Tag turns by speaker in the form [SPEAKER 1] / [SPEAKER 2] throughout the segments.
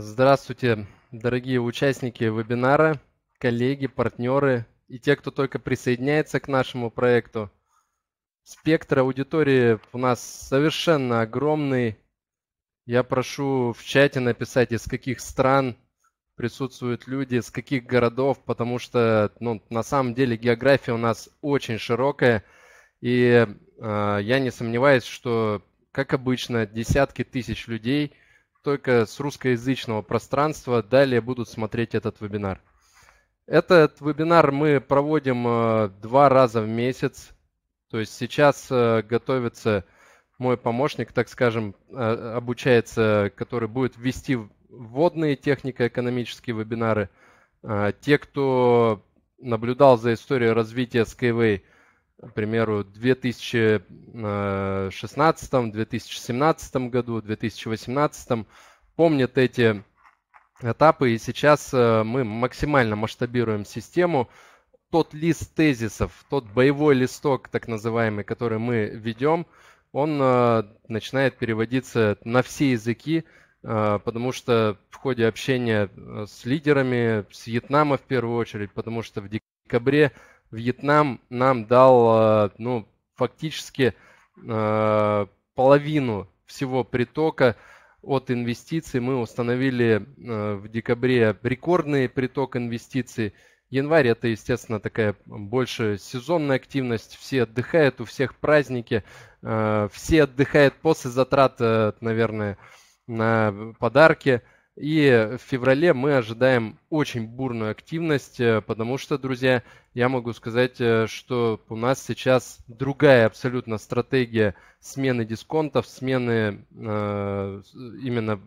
[SPEAKER 1] Здравствуйте, дорогие участники вебинара, коллеги, партнеры и те, кто только присоединяется к нашему проекту. Спектр аудитории у нас совершенно огромный. Я прошу в чате написать, из каких стран присутствуют люди, из каких городов, потому что ну, на самом деле география у нас очень широкая. И э, я не сомневаюсь, что, как обычно, десятки тысяч людей – только с русскоязычного пространства далее будут смотреть этот вебинар. Этот вебинар мы проводим э, два раза в месяц. То есть сейчас э, готовится мой помощник, так скажем, э, обучается, который будет вести вводные технико-экономические вебинары. Те, кто наблюдал за историей развития Skyway – к примеру, в 2016, 2017 году, 2018 помнят эти этапы, и сейчас э, мы максимально масштабируем систему. Тот лист тезисов, тот боевой листок, так называемый, который мы ведем, он э, начинает переводиться на все языки, э, потому что в ходе общения с лидерами, с Вьетнама в первую очередь, потому что в декабре Вьетнам нам дал, э, ну, фактически э, половину всего притока от инвестиций. Мы установили э, в декабре рекордный приток инвестиций. Январь это, естественно, такая больше сезонная активность. Все отдыхают, у всех праздники. Все отдыхают после затрат, наверное, на подарки. И в феврале мы ожидаем очень бурную активность, э, потому что, друзья, я могу сказать, э, что у нас сейчас другая абсолютно стратегия смены дисконтов, смены э, именно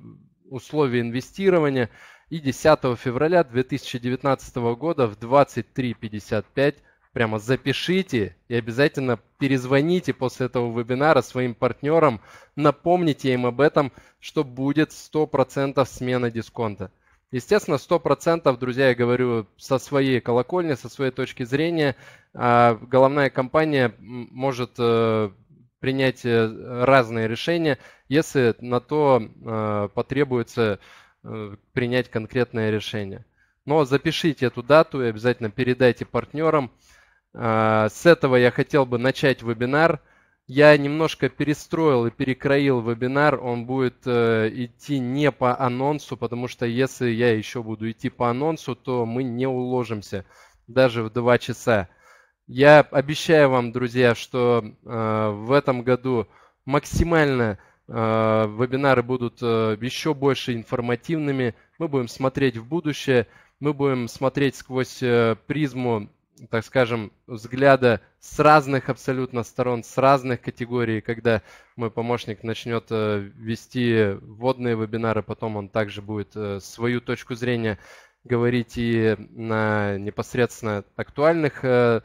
[SPEAKER 1] условий инвестирования. И 10 февраля 2019 года в 23.55 прямо запишите и обязательно перезвоните после этого вебинара своим партнерам, напомните им об этом, что будет 100% смена дисконта. Естественно, 100%, друзья, я говорю со своей колокольни, со своей точки зрения, а головная компания может э, принять э, разные решения, если на то э, потребуется принять конкретное решение. Но запишите эту дату и обязательно передайте партнерам. А, с этого я хотел бы начать вебинар. Я немножко перестроил и перекроил вебинар. Он будет э, идти не по анонсу, потому что если я еще буду идти по анонсу, то мы не уложимся даже в 2 часа. Я обещаю вам, друзья, что э, в этом году максимально э, вебинары будут еще больше информативными. Мы будем смотреть в будущее, мы будем смотреть сквозь призму так скажем, взгляда с разных абсолютно сторон, с разных категорий, когда мой помощник начнет э, вести вводные вебинары, потом он также будет э, свою точку зрения говорить и на непосредственно актуальных э,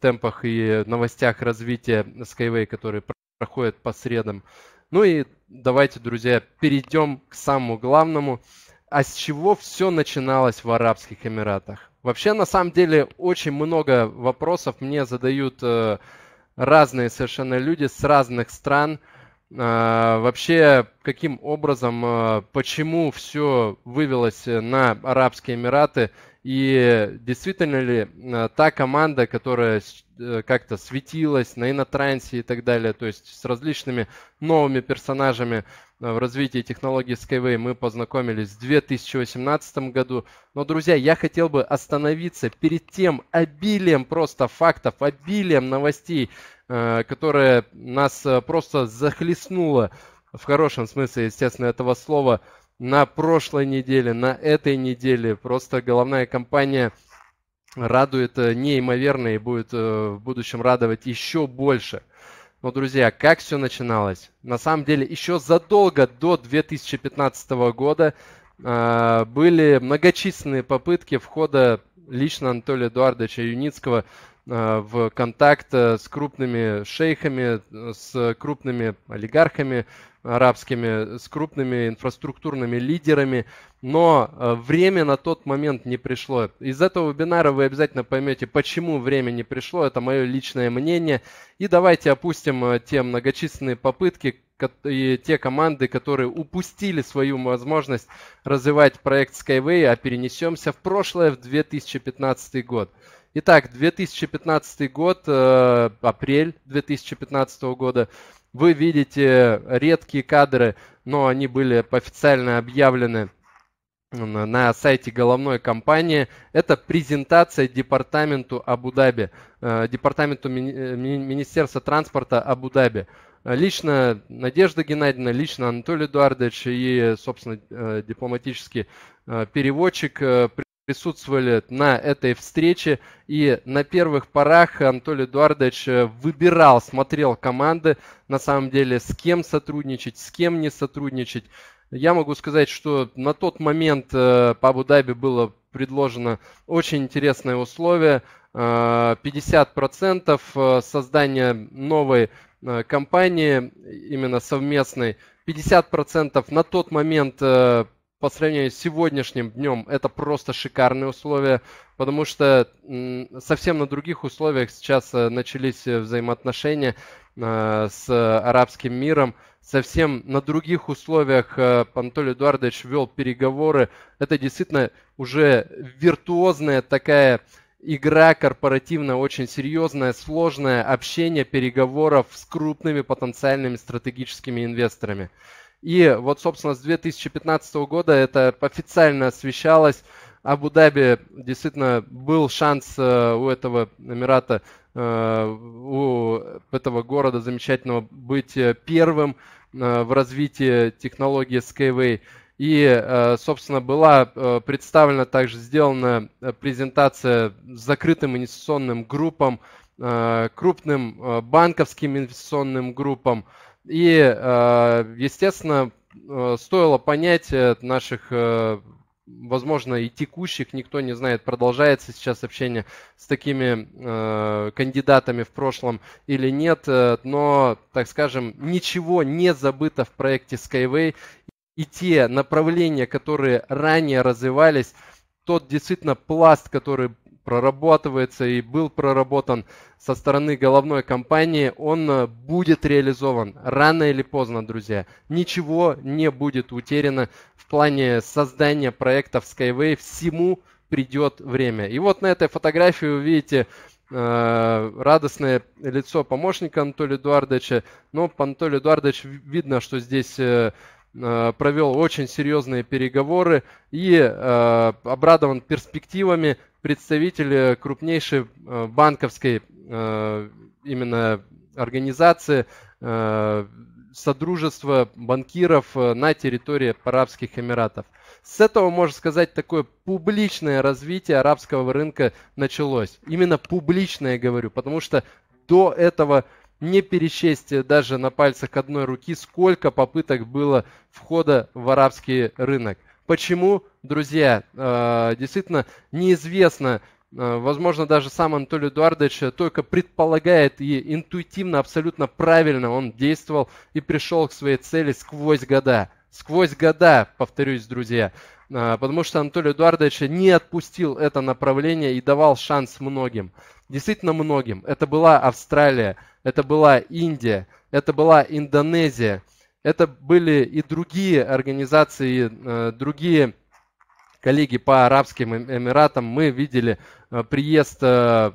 [SPEAKER 1] темпах и новостях развития Skyway, которые проходят по средам. Ну и давайте, друзья, перейдем к самому главному – а с чего все начиналось в Арабских Эмиратах? Вообще, на самом деле, очень много вопросов мне задают э, разные совершенно люди с разных стран. Э, вообще, каким образом, э, почему все вывелось на Арабские Эмираты – и действительно ли э, та команда, которая э, как-то светилась на инотрансе и так далее, то есть с различными новыми персонажами э, в развитии технологии Skyway мы познакомились в 2018 году. Но, друзья, я хотел бы остановиться перед тем обилием просто фактов, обилием новостей, которое нас просто захлестнуло в хорошем смысле, естественно, этого слова – на прошлой неделе, на этой неделе. Просто головная компания радует э, неимоверно и будет э, в будущем радовать еще больше. Но, друзья, как все начиналось? На самом деле, еще задолго до 2015 года э, были многочисленные попытки входа лично Анатолия Эдуардовича Юницкого э, в контакт э, с крупными шейхами, с крупными олигархами, арабскими, э, с крупными инфраструктурными лидерами, но э, время на тот момент не пришло. Из этого вебинара вы обязательно поймете, почему время не пришло, это мое личное мнение. И давайте опустим э, те многочисленные попытки и те команды, которые упустили свою возможность развивать проект Skyway, а перенесемся в прошлое, в 2015 год. Итак, 2015 год, апрель 2015 года – вы видите редкие кадры, но они были официально объявлены на сайте головной компании. Это презентация департаменту Абу-Даби, э, департаменту э, Министерства транспорта Абу-Даби. Лично Надежда Геннадьевна, лично Анатолий Эдуардович и, собственно, э, дипломатический переводчик присутствовали на этой встрече. И на первых порах Анатолий Эдуардович э, выбирал, смотрел команды, на самом деле, с кем сотрудничать, с кем не сотрудничать. Я могу сказать, что на тот момент э, по Абу-Даби было предложено очень интересное условие. 50% э, создания новой компании, именно совместной. 50% на тот момент по сравнению с сегодняшним днем это просто шикарные условия, потому что совсем на других условиях сейчас э, начались э, взаимоотношения э, с арабским миром, совсем на других условиях Анатолий Эдуардович вел переговоры. Это действительно уже виртуозная такая игра корпоративная, очень серьезная, сложное общение переговоров с крупными потенциальными стратегическими инвесторами. И вот, собственно, с 2015 года это официально освещалось. Абу-Даби действительно был шанс э, у этого Эмирата, э, у этого города замечательного быть э, первым в развитии технологии Skyway. И, собственно, была представлена также, сделана презентация с закрытым инвестиционным группам, крупным банковским инвестиционным группам, и, а, естественно, э, стоило понять э, наших э, возможно, и текущих, никто не знает, продолжается сейчас общение с такими кандидатами в прошлом или нет, но, так скажем, ничего не забыто в проекте Skyway, и те направления, которые ранее развивались, тот действительно пласт, который прорабатывается и был проработан со стороны головной компании, он э, будет реализован рано или поздно, друзья. Ничего не будет утеряно в плане создания проектов Skyway. Всему придет время. И вот на этой фотографии вы видите э, радостное лицо помощника Анатолия Эдуардовича. Но Анатолий Эдуардович видно, что здесь... Э, э, провел очень серьезные переговоры и обрадован перспективами представитель э, крупнейшей э, банковской э, именно организации Содружества банкиров на территории Арабских Эмиратов. С этого, можно сказать, такое публичное развитие арабского рынка началось. Именно публичное, говорю, потому что до этого не пересчесть даже на пальцах одной руки, сколько попыток было входа в арабский рынок. Почему, друзья, э, действительно неизвестно, э, возможно, даже сам Анатолий Эдуардович только предполагает и интуитивно, абсолютно правильно он действовал и пришел к своей цели сквозь года. Сквозь года, повторюсь, друзья, э, потому что Анатолий Эдуардович не отпустил это направление и давал шанс многим. Действительно многим. Это была Австралия, это была Индия, это была Индонезия – это были и другие организации, э, другие коллеги по Арабским эм-, Эмиратам, мы видели э, приезд э,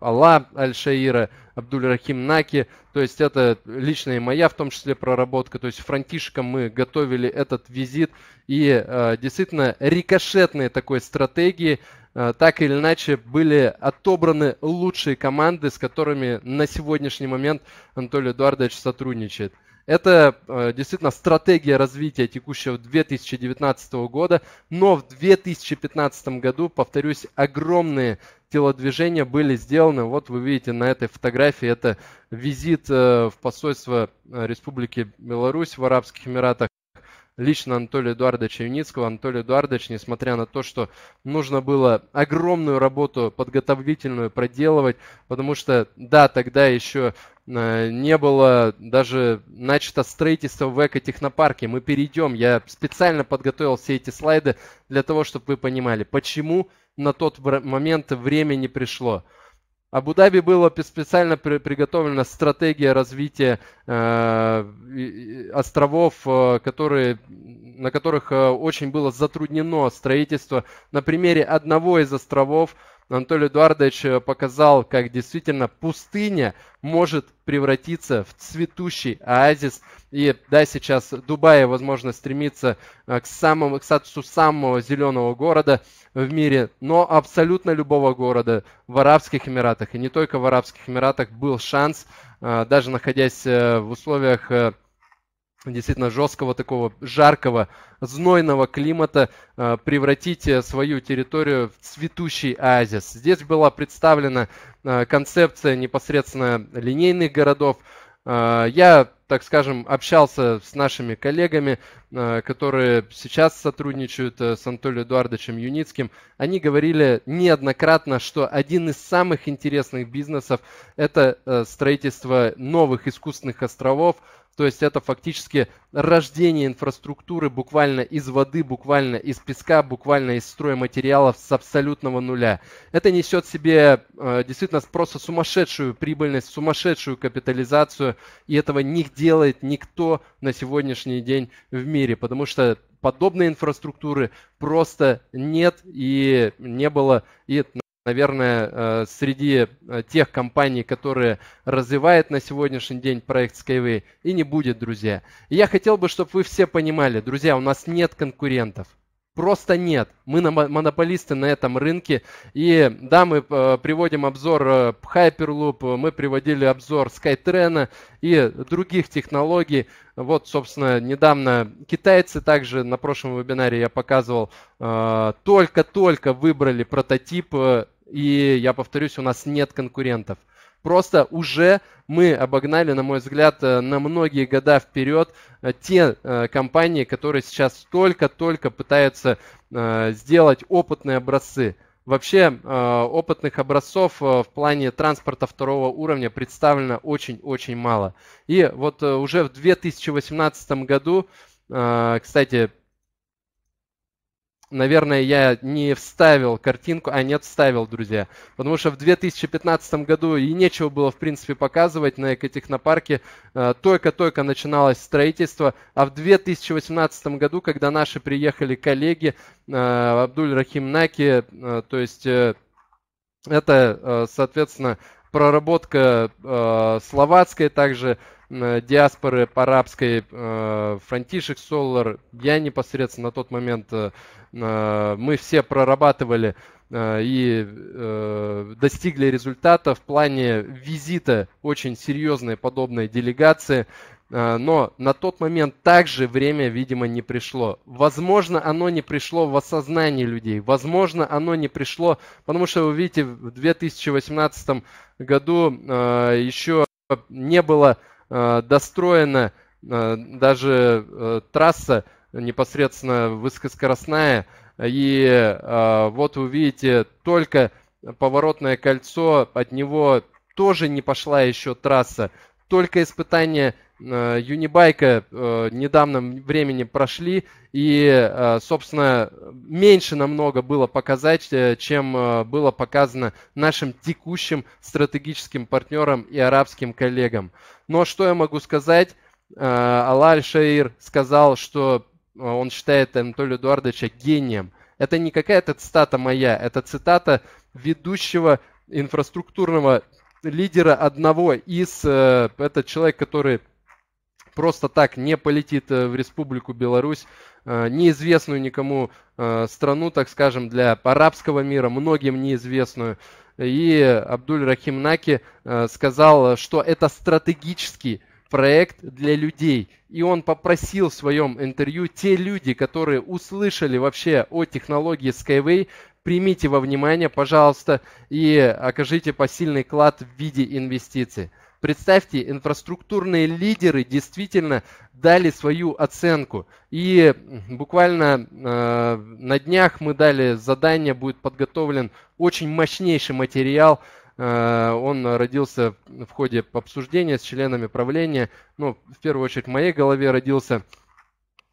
[SPEAKER 1] Алла Аль-Шаира, Абдуль-Рахим Наки, то есть это личная моя в том числе проработка, то есть франтишка мы готовили этот визит и действительно рикошетные такой стратегии, так или иначе были отобраны лучшие команды, с которыми на сегодняшний момент Анатолий Эдуардович сотрудничает. Это э, действительно стратегия развития текущего 2019 года, но в 2015 году, повторюсь, огромные телодвижения были сделаны. Вот вы видите на этой фотографии, это визит э, в посольство э, Республики Беларусь в Арабских Эмиратах лично Анатолия Эдуардовича Юницкого. Анатолий Эдуардович, несмотря на то, что нужно было огромную работу подготовительную проделывать, потому что, да, тогда еще Э, не было даже начато строительство в экотехнопарке. Мы перейдем. Я специально подготовил все эти слайды для того, чтобы вы понимали, почему на тот момент время не пришло. Абу-Даби была специально приготовлена стратегия развития э, островов, э, которые, на которых очень было затруднено строительство. На примере одного из островов Анатолий Эдуардович э, показал, как действительно пустыня может превратиться в цветущий оазис. И да, сейчас Дубай, возможно, стремится э, к, самому, к статусу самого зеленого города в мире, но абсолютно любого города в Арабских Эмиратах, и не только в Арабских Эмиратах, был шанс, э, даже находясь в условиях действительно жесткого такого жаркого знойного климата э, превратить свою территорию в цветущий оазис. Здесь была представлена э, концепция непосредственно линейных городов. Э, я, так скажем, общался с нашими коллегами, которые сейчас сотрудничают с Анатолием Эдуардовичем Юницким. Они говорили неоднократно, что один из самых интересных бизнесов – это строительство новых искусственных островов – то есть это фактически рождение инфраструктуры буквально из воды, буквально из песка, буквально из строя материалов с абсолютного нуля. Это несет в себе э, действительно просто сумасшедшую прибыльность, сумасшедшую капитализацию, и этого не делает никто на сегодняшний день в мире, потому что подобной инфраструктуры просто нет и не было и Наверное, э, среди э, тех компаний, которые развивают на сегодняшний день проект Skyway, и не будет, друзья. И я хотел бы, чтобы вы все понимали, друзья, у нас нет конкурентов – просто нет. Мы монополисты на этом рынке. И да, мы э, приводим обзор э, Hyperloop, мы приводили обзор SkyTrain и других технологий. Вот, собственно, недавно китайцы также на прошлом вебинаре я показывал, э, только-только выбрали прототип, и я повторюсь, у нас нет конкурентов. Просто уже мы обогнали, на мой взгляд, э, на многие года вперед э, те э, компании, которые сейчас только-только пытаются сделать опытные образцы. Вообще опытных образцов в плане транспорта второго уровня представлено очень-очень мало. И вот уже в 2018 году, кстати, наверное, я не вставил картинку, а нет, вставил, друзья. Потому что в 2015 году и нечего было, в принципе, показывать на экотехнопарке. Э, только-только начиналось строительство. А в 2018 году, когда наши приехали коллеги, э, Абдуль Рахим Наки, э, то есть это, соответственно, проработка словацкой, также Э, диаспоры по арабской, э, Франтишек Солар, я непосредственно на тот момент, э, мы все прорабатывали и достигли результата в плане визита очень серьезной подобной делегации. Но на тот момент также время, видимо, не пришло. Возможно, оно не пришло в осознание людей. Возможно, оно не пришло, потому что, вы видите, в 2018 году еще не было Э, достроена э, даже э, трасса непосредственно высокоскоростная. И вот вы видите, только поворотное кольцо, от него тоже не пошла еще трасса. Только испытание Э, Юнибайка в э, недавнем времени прошли, и, э, собственно, меньше намного было показать, чем было показано нашим текущим стратегическим партнерам и арабским коллегам. Но что я могу сказать? Алаль Шаир сказал, что он считает Анатолия Эдуардовича гением. Это не какая-то цитата моя, это цитата ведущего инфраструктурного лидера одного из... Это человек, который просто так не полетит э, в Республику Беларусь, э, неизвестную никому э, страну, так скажем, для арабского мира, многим неизвестную. И Абдуль Рахим Наки сказал, что это стратегический проект для людей. И он попросил в своем интервью те люди, которые услышали вообще о технологии Skyway, примите во внимание, пожалуйста, и окажите посильный клад в виде инвестиций. Представьте, инфраструктурные лидеры действительно дали свою оценку. И буквально э, на днях мы дали задание, будет подготовлен очень мощнейший материал. Э, он родился в ходе обсуждения с членами правления. Ну, в первую очередь в моей голове родился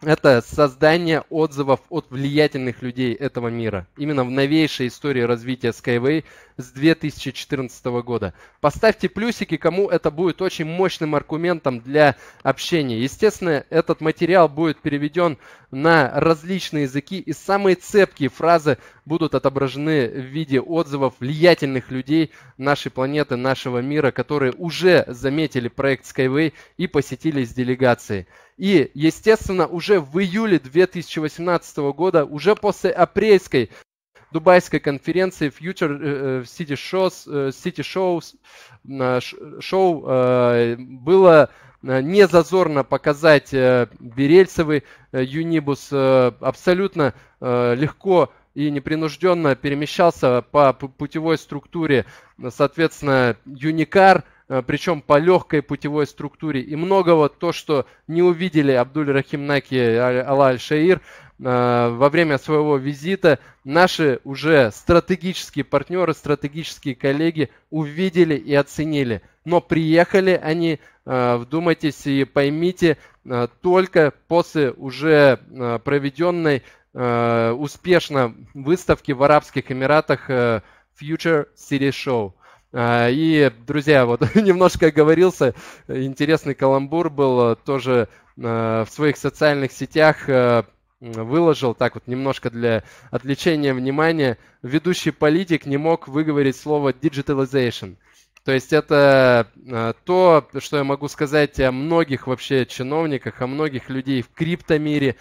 [SPEAKER 1] это создание отзывов от влиятельных людей этого мира. Именно в новейшей истории развития Skyway с 2014 года. Поставьте плюсики, кому это будет очень мощным аргументом для общения. Естественно, этот материал будет переведен на различные языки, и самые цепкие фразы будут отображены в виде отзывов влиятельных людей нашей планеты, нашего мира, которые уже заметили проект Skyway и посетили с делегацией. И, естественно, уже в июле 2018 года, уже после апрельской дубайской конференции Future э, э, City Shows, э, City Shows Show было не зазорно показать Берельцевый Юнибус абсолютно легко и непринужденно перемещался по путевой структуре, соответственно, Юникар, э, причем по легкой путевой структуре. И многого то, что не увидели Абдуль Рахим Наки и Алла Аль-Шаир э, во время своего визита, наши уже стратегические партнеры, стратегические коллеги увидели и оценили. Но приехали они, э, вдумайтесь и поймите, только после уже проведенной Э, успешно выставки в Арабских Эмиратах э, Future City Show. Э, и, друзья, вот немножко оговорился, интересный каламбур был, тоже в своих социальных сетях выложил, так вот немножко для отвлечения внимания, ведущий политик не мог выговорить слово digitalization. То есть это то, что я могу сказать о многих вообще чиновниках, о многих людей в криптомире,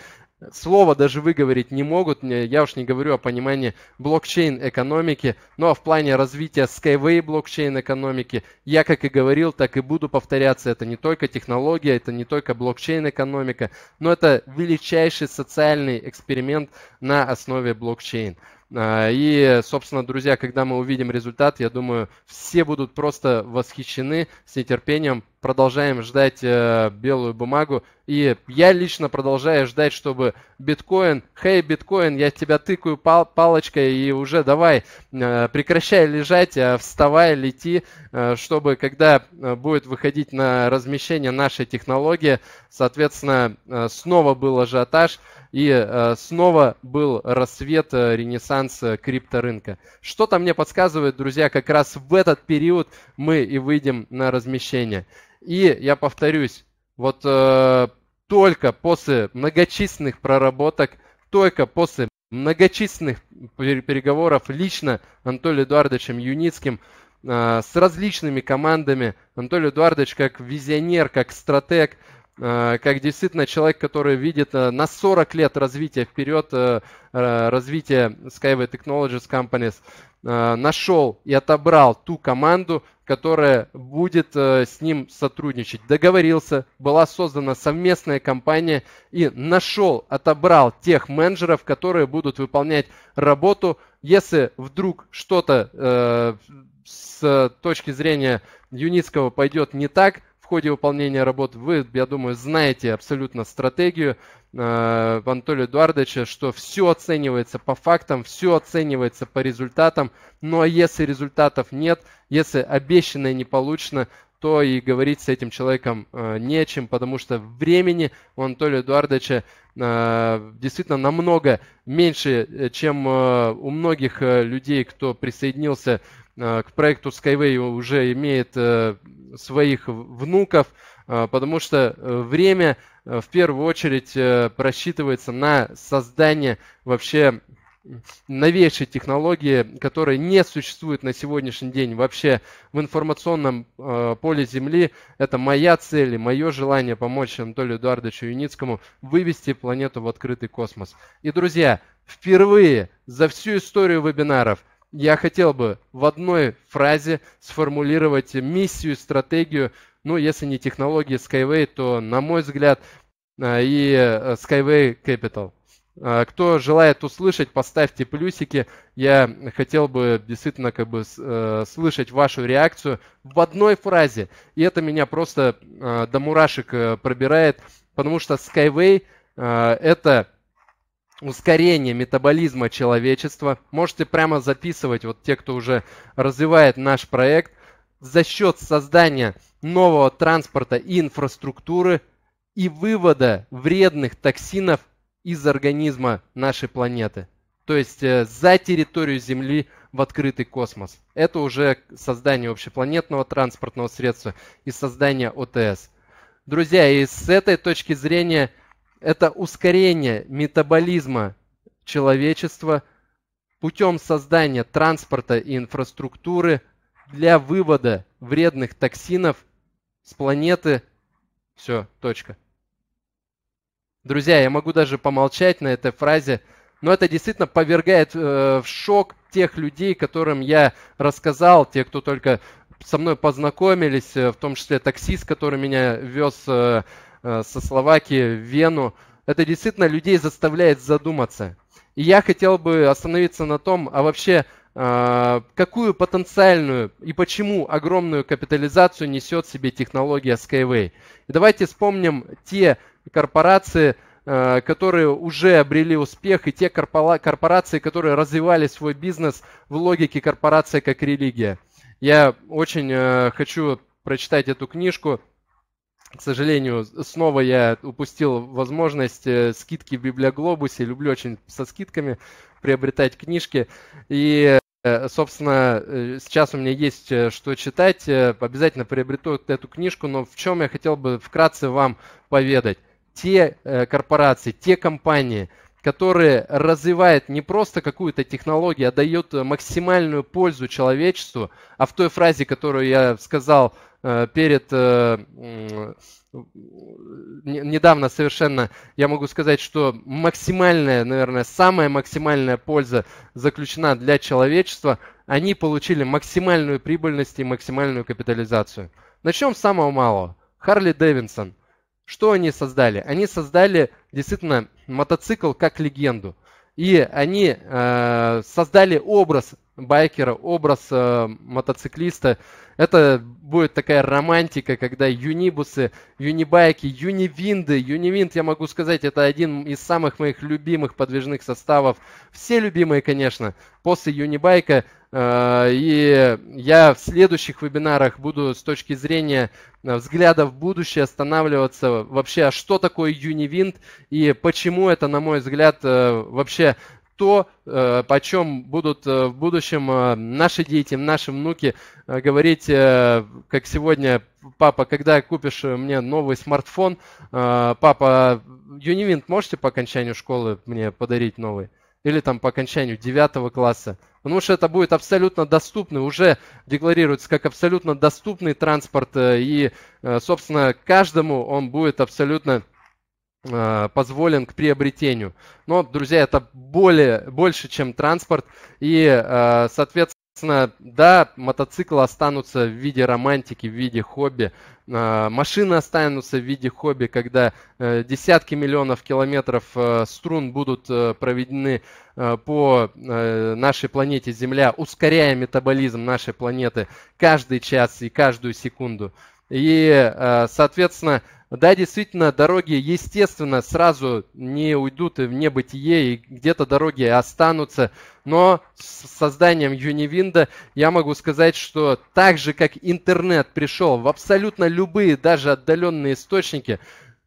[SPEAKER 1] слово даже выговорить не могут. Я уж не говорю о понимании блокчейн-экономики, но в плане развития Skyway блокчейн-экономики, я как и говорил, так и буду повторяться, это не только технология, это не только блокчейн-экономика, но это величайший социальный эксперимент на основе блокчейн. А, и, собственно, друзья, когда мы увидим результат, я думаю, все будут просто восхищены с нетерпением, продолжаем ждать э, белую бумагу. И я лично продолжаю ждать, чтобы биткоин, хей, биткоин, я тебя тыкаю пал палочкой и уже давай, э, прекращай лежать, э, вставай, лети, э, чтобы когда э, будет выходить на размещение нашей технологии, соответственно, э, снова был ажиотаж и э, снова был рассвет, э, ренессанс э, крипторынка. Что-то мне подсказывает, друзья, как раз в этот период мы и выйдем на размещение. И я повторюсь, вот э, только после многочисленных проработок, только после многочисленных переговоров лично Анатолием Эдуардовичем Юницким э, с различными командами, Анатолий Эдуардович как визионер, как стратег, э, как действительно человек, который видит э, на 40 лет развития вперед, э, э развитие Skyway Technologies Companies, нашел и отобрал ту команду, которая будет э, с ним сотрудничать. Договорился, была создана совместная компания и нашел, отобрал тех менеджеров, которые будут выполнять работу. Если вдруг что-то э, с точки зрения Юницкого пойдет не так, в ходе выполнения работ. Вы, я думаю, знаете абсолютно стратегию э, Анатолия Эдуардовича, что все оценивается по фактам, все оценивается по результатам. Ну а если результатов нет, если обещанное не получено, то и говорить с этим человеком э, нечем, потому что времени у Анатолия Эдуардовича э, действительно намного меньше, э, чем э, у многих э, людей, кто присоединился Э, к проекту Skyway уже имеет э, своих внуков, э, потому что время в первую очередь просчитывается на создание вообще новейшей технологии, которая не существует на сегодняшний день вообще в информационном поле Земли. Это моя цель и мое желание помочь Анатолию Эдуардовичу Юницкому вывести планету в открытый космос. И, друзья, впервые за всю историю вебинаров – я хотел бы в одной фразе сформулировать миссию, стратегию, ну, если не технологии Skyway, то, на мой взгляд, э, и э, Skyway Capital. Э, кто желает услышать, поставьте плюсики. Я хотел бы действительно как бы слышать вашу реакцию в одной фразе. И это меня просто до мурашек пробирает, потому что Skyway это ускорение метаболизма человечества. Можете прямо записывать, вот те, кто уже развивает наш проект, за счет создания нового транспорта и инфраструктуры и вывода вредных токсинов из организма нашей планеты. То есть э, за территорию Земли в открытый космос. Это уже создание общепланетного транспортного средства и создание ОТС. Друзья, и с этой точки зрения – это ускорение метаболизма человечества путем создания транспорта и инфраструктуры для вывода вредных токсинов с планеты. Все, точка. Друзья, я могу даже помолчать на этой фразе, но это действительно повергает э, в шок тех людей, которым я рассказал, те, кто только со мной познакомились, э, в том числе таксист, который меня вез э, Э, со Словакии в Вену. Это действительно людей заставляет задуматься. И я хотел бы остановиться на том, а вообще э, какую потенциальную и почему огромную капитализацию несет в себе технология Skyway. И давайте вспомним те корпорации, э, которые уже обрели успех, и те корпорации, которые развивали свой бизнес в логике корпорации как религия. Я очень хочу прочитать эту книжку к сожалению, снова я упустил возможность э, скидки в Библиоглобусе. Люблю очень со скидками приобретать книжки. И, э, собственно, э, сейчас у меня есть что читать. Обязательно приобрету эту книжку. Но в чем я хотел бы вкратце вам поведать. Те корпорации, те компании, которые развивают не просто какую-то технологию, а дают максимальную пользу человечеству, а в той фразе, которую я сказал Э, перед э, э, недавно совершенно, я могу сказать, что максимальная, наверное, самая максимальная польза заключена для человечества. Они получили максимальную прибыльность и максимальную капитализацию. Начнем с самого малого. Харли Дэвинсон. Что они создали? Они создали действительно мотоцикл как легенду. И они э, создали образ байкера, образ э, мотоциклиста. Это будет такая романтика, когда юнибусы, юнибайки, юнивинды. Юнивинд, я могу сказать, это один из самых моих любимых подвижных составов. Все любимые, конечно, после юнибайка. Э, и я в следующих вебинарах буду с точки зрения э, взгляда в будущее останавливаться вообще, а что такое юнивинд и почему это, на мой взгляд, э, вообще то, э, почем будут э, в будущем э, наши дети, наши внуки говорить, как сегодня, папа, когда купишь мне новый смартфон, папа, Юнивинт можете по окончанию школы мне подарить новый? Или там по окончанию девятого класса? Потому что это будет абсолютно доступный, уже декларируется как абсолютно доступный транспорт, и, собственно, каждому он будет абсолютно Э, позволен к приобретению. Но, друзья, это более, больше, чем транспорт. И, э, соответственно, да, мотоциклы останутся в виде романтики, в виде хобби. Э, машины останутся в виде хобби, когда десятки миллионов километров струн будут проведены по нашей планете Земля, ускоряя метаболизм нашей планеты каждый час и каждую секунду. И, соответственно, да, действительно, дороги, естественно, сразу не уйдут в небытие, и где-то дороги останутся. Но с созданием Юнивинда я могу сказать, что так же, как интернет пришел в абсолютно любые, даже отдаленные источники,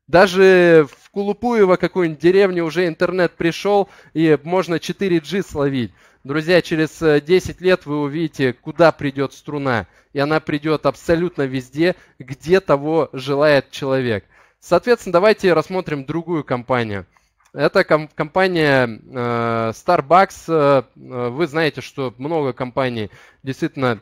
[SPEAKER 1] даже в Кулупуево какую-нибудь деревню уже интернет пришел, и можно 4G словить. Друзья, через 10 э, лет вы увидите, куда придет струна. И она придет абсолютно везде, где того желает человек. Соответственно, давайте рассмотрим другую компанию. Это компания э, Starbucks. Э, вы знаете, что много компаний действительно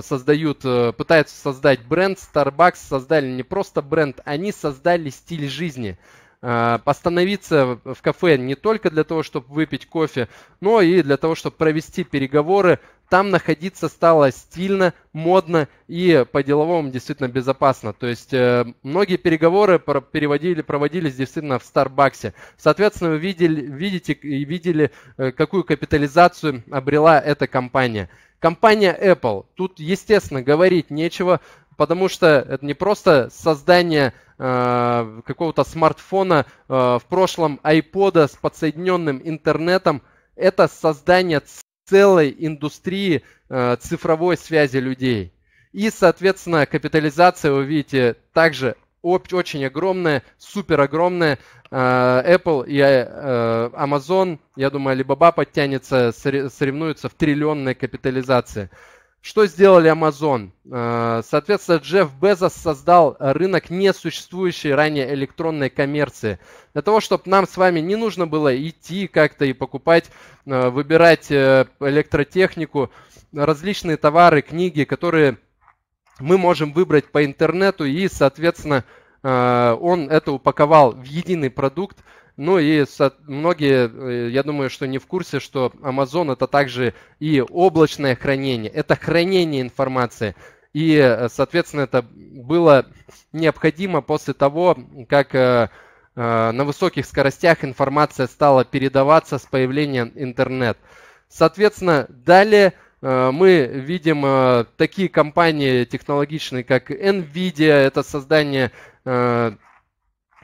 [SPEAKER 1] создают, пытаются создать бренд. Starbucks создали не просто бренд, они создали стиль жизни – а, постановиться в кафе не только для того, чтобы выпить кофе, но и для того, чтобы провести переговоры. Там находиться стало стильно, модно и по-деловому действительно безопасно. То есть э, многие переговоры переводили, проводились действительно в Старбаксе. Соответственно, вы видели, видите и видели, э, какую капитализацию обрела эта компания. Компания Apple. Тут, естественно, говорить нечего, потому что это не просто создание Э, какого-то смартфона, э, в прошлом iPod с подсоединенным интернетом. Это создание целой индустрии э, цифровой связи людей. И, соответственно, капитализация, вы видите, также очень огромная, супер огромная. Apple и Amazon, я думаю, Alibaba подтянется, соревнуются в триллионной капитализации. Что сделали Amazon? Э, соответственно, Джефф Безос создал рынок несуществующей ранее электронной коммерции. Для того, чтобы нам с вами не нужно было идти как-то и покупать, э, выбирать э, электротехнику, различные товары, книги, которые мы можем выбрать по интернету и, соответственно, он это упаковал в единый продукт – ну и многие, э, я думаю, что не в курсе, что Amazon это также и облачное хранение, это хранение информации. И, э, соответственно, это было необходимо после того, как э, на высоких скоростях информация стала передаваться с появлением интернет. Соответственно, далее мы видим такие компании технологичные, как Nvidia, это создание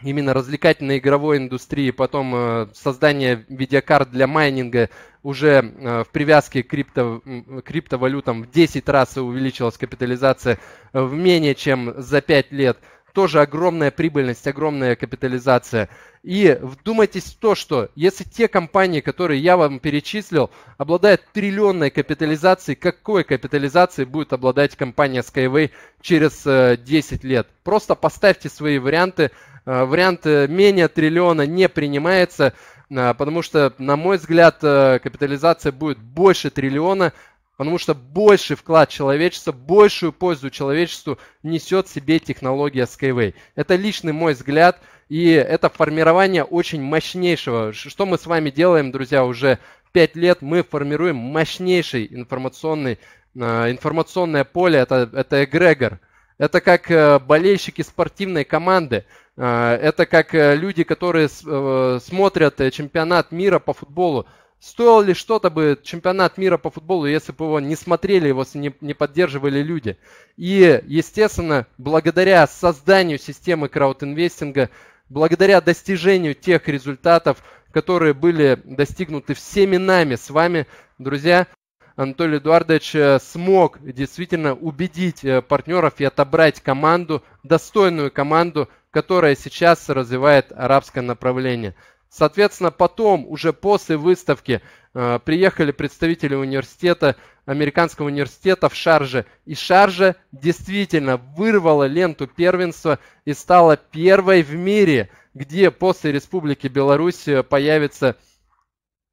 [SPEAKER 1] именно развлекательной игровой индустрии, потом э, создание видеокарт для майнинга уже э, в привязке к крипто, криптовалютам в 10 раз увеличилась капитализация э, в менее чем за 5 лет – тоже огромная прибыльность, огромная капитализация. И вдумайтесь в то, что если те компании, которые я вам перечислил, обладают триллионной капитализацией, какой капитализацией будет обладать компания Skyway через 10 э, лет? Просто поставьте свои варианты. Э, вариант э, менее триллиона не принимается, потому что, на мой взгляд, капитализация будет больше триллиона, Потому что больший вклад человечества, большую пользу человечеству несет себе технология Skyway. Это личный мой взгляд, и это формирование очень мощнейшего. Что мы с вами делаем, друзья, уже 5 лет мы формируем мощнейший информационный, э, информационное поле, это, это эгрегор. Это как э, болельщики спортивной команды. Э, это как люди, которые смотрят чемпионат мира по футболу. Стоил ли что-то бы чемпионат мира по футболу, если бы его не смотрели, его не, не поддерживали люди? И, естественно, благодаря созданию системы краудинвестинга, благодаря достижению тех результатов, которые были достигнуты всеми нами с вами, друзья, Анатолий Эдуардович э, смог действительно убедить э, партнеров и отобрать команду, достойную команду, которая сейчас развивает арабское направление. Соответственно, потом, уже после выставки, э, приехали представители университета, американского университета в Шарже. И Шарже действительно вырвала ленту первенства и стала первой в мире, где после Республики Беларусь э, появится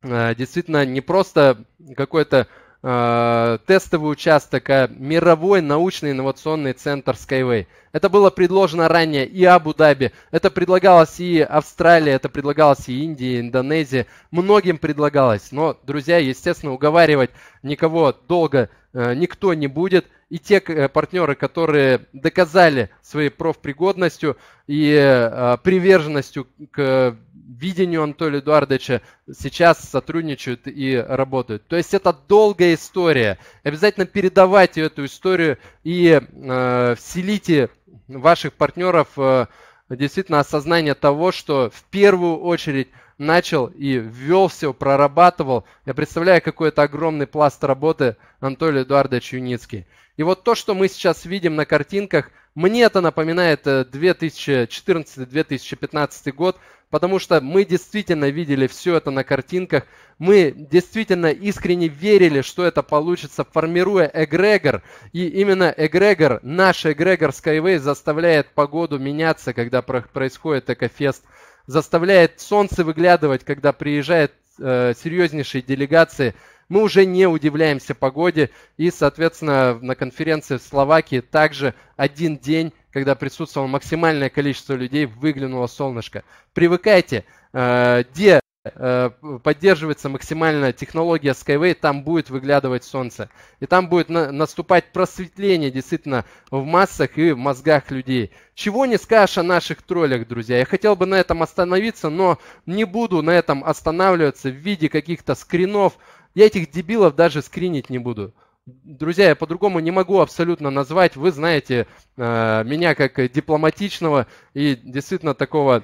[SPEAKER 1] э, действительно не просто какой-то Э, тестовый участок, а мировой научно-инновационный центр Skyway. Это было предложено ранее и Абу-Даби, это предлагалось и Австралии, это предлагалось и Индии, и Индонезии, многим предлагалось. Но, друзья, естественно, уговаривать никого долго э, никто не будет. И те э, партнеры, которые доказали своей профпригодностью и приверженностью к видению Анатолия Эдуардовича сейчас сотрудничают и работают. То есть это долгая история. Обязательно передавайте эту историю и э, вселите ваших партнеров э, действительно осознание того, что в первую очередь начал и ввел все, прорабатывал. Я представляю, какой это огромный пласт работы Анатолий Эдуардович Юницкий. И вот то, что мы сейчас видим на картинках, мне это напоминает 2014-2015 э, год, потому что мы действительно видели все это на картинках, мы действительно искренне верили, что это получится, формируя эгрегор, и именно эгрегор, наш эгрегор Skyway заставляет погоду меняться, когда происходит экофест, заставляет солнце выглядывать, когда приезжает э, серьезнейшие делегации – мы уже не удивляемся погоде. И, соответственно, на конференции в Словакии также один день, когда присутствовало максимальное количество людей, выглянуло солнышко. Привыкайте, э, где э, поддерживается максимально технология Skyway, там будет выглядывать солнце. И там будет наступать просветление действительно в массах и в мозгах людей. Чего не скажешь о наших троллях, друзья. Я хотел бы на этом остановиться, но не буду на этом останавливаться в виде каких-то скринов, я этих дебилов даже скринить не буду. Друзья, я по-другому не могу абсолютно назвать. Вы знаете э, меня как э, дипломатичного и действительно такого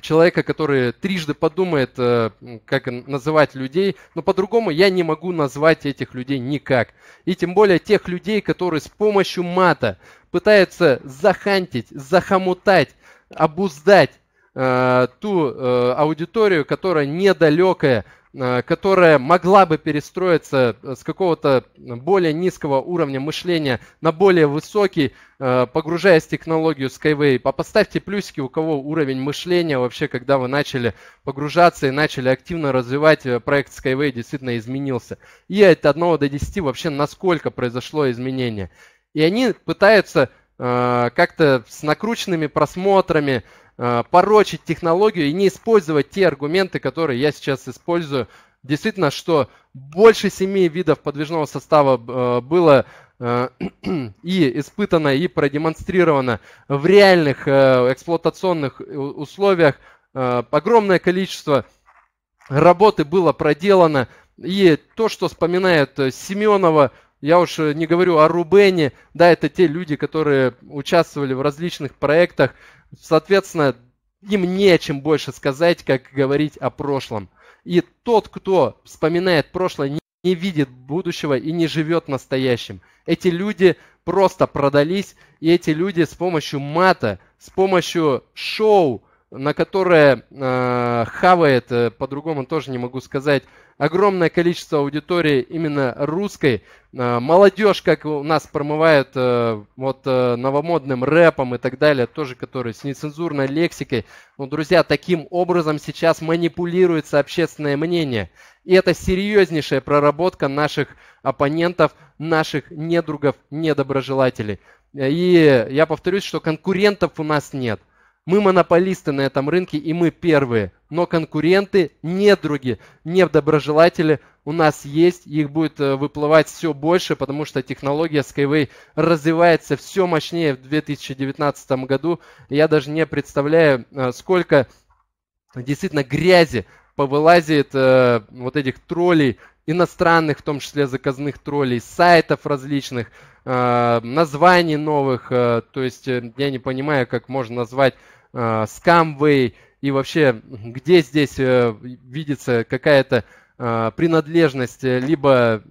[SPEAKER 1] человека, который трижды подумает, э, как называть людей, но по-другому я не могу назвать этих людей никак. И тем более тех людей, которые с помощью мата пытаются захантить, захомутать, обуздать э, ту э, аудиторию, которая недалекая Э, которая могла бы перестроиться э, с какого-то более низкого уровня мышления на более высокий, э, погружаясь в технологию Skyway. А поставьте плюсики, у кого уровень мышления вообще, когда вы начали погружаться и начали активно развивать проект Skyway, действительно изменился. И от 1 до 10 вообще насколько произошло изменение. И они пытаются как-то с накрученными просмотрами, Э, порочить технологию и не использовать те аргументы, которые я сейчас использую. Действительно, что больше семи видов подвижного состава э, было э, и испытано, и продемонстрировано в реальных эксплуатационных условиях. Огромное количество работы было проделано. И то, что вспоминает Семенова, я уж не говорю о Рубене, да, это те люди, которые участвовали в различных проектах, Соответственно, им нечем больше сказать, как говорить о прошлом. И тот, кто вспоминает прошлое, не, не видит будущего и не живет настоящим. Эти люди просто продались, и эти люди с помощью мата, с помощью шоу, на которое э, хавает, э, по-другому тоже не могу сказать, огромное количество аудитории именно русской. А, молодежь, как у нас промывает э, вот э, новомодным рэпом и так далее, тоже который с нецензурной лексикой. Ну, друзья, таким образом сейчас манипулируется общественное мнение. И это серьезнейшая проработка наших оппонентов, наших недругов, недоброжелателей. Э, и я повторюсь, что конкурентов у нас нет – мы монополисты на этом рынке, и мы первые. Но конкуренты не други, не доброжелатели у нас есть. Их будет э, выплывать все больше, потому что технология Skyway развивается все мощнее в 2019 году. Я даже не представляю, э, сколько действительно грязи повылазит э, вот этих троллей, иностранных, в том числе заказных троллей, сайтов различных, названий новых. то есть я не понимаю, как можно назвать Scamway э, и вообще, где здесь э, видится какая-то э, принадлежность либо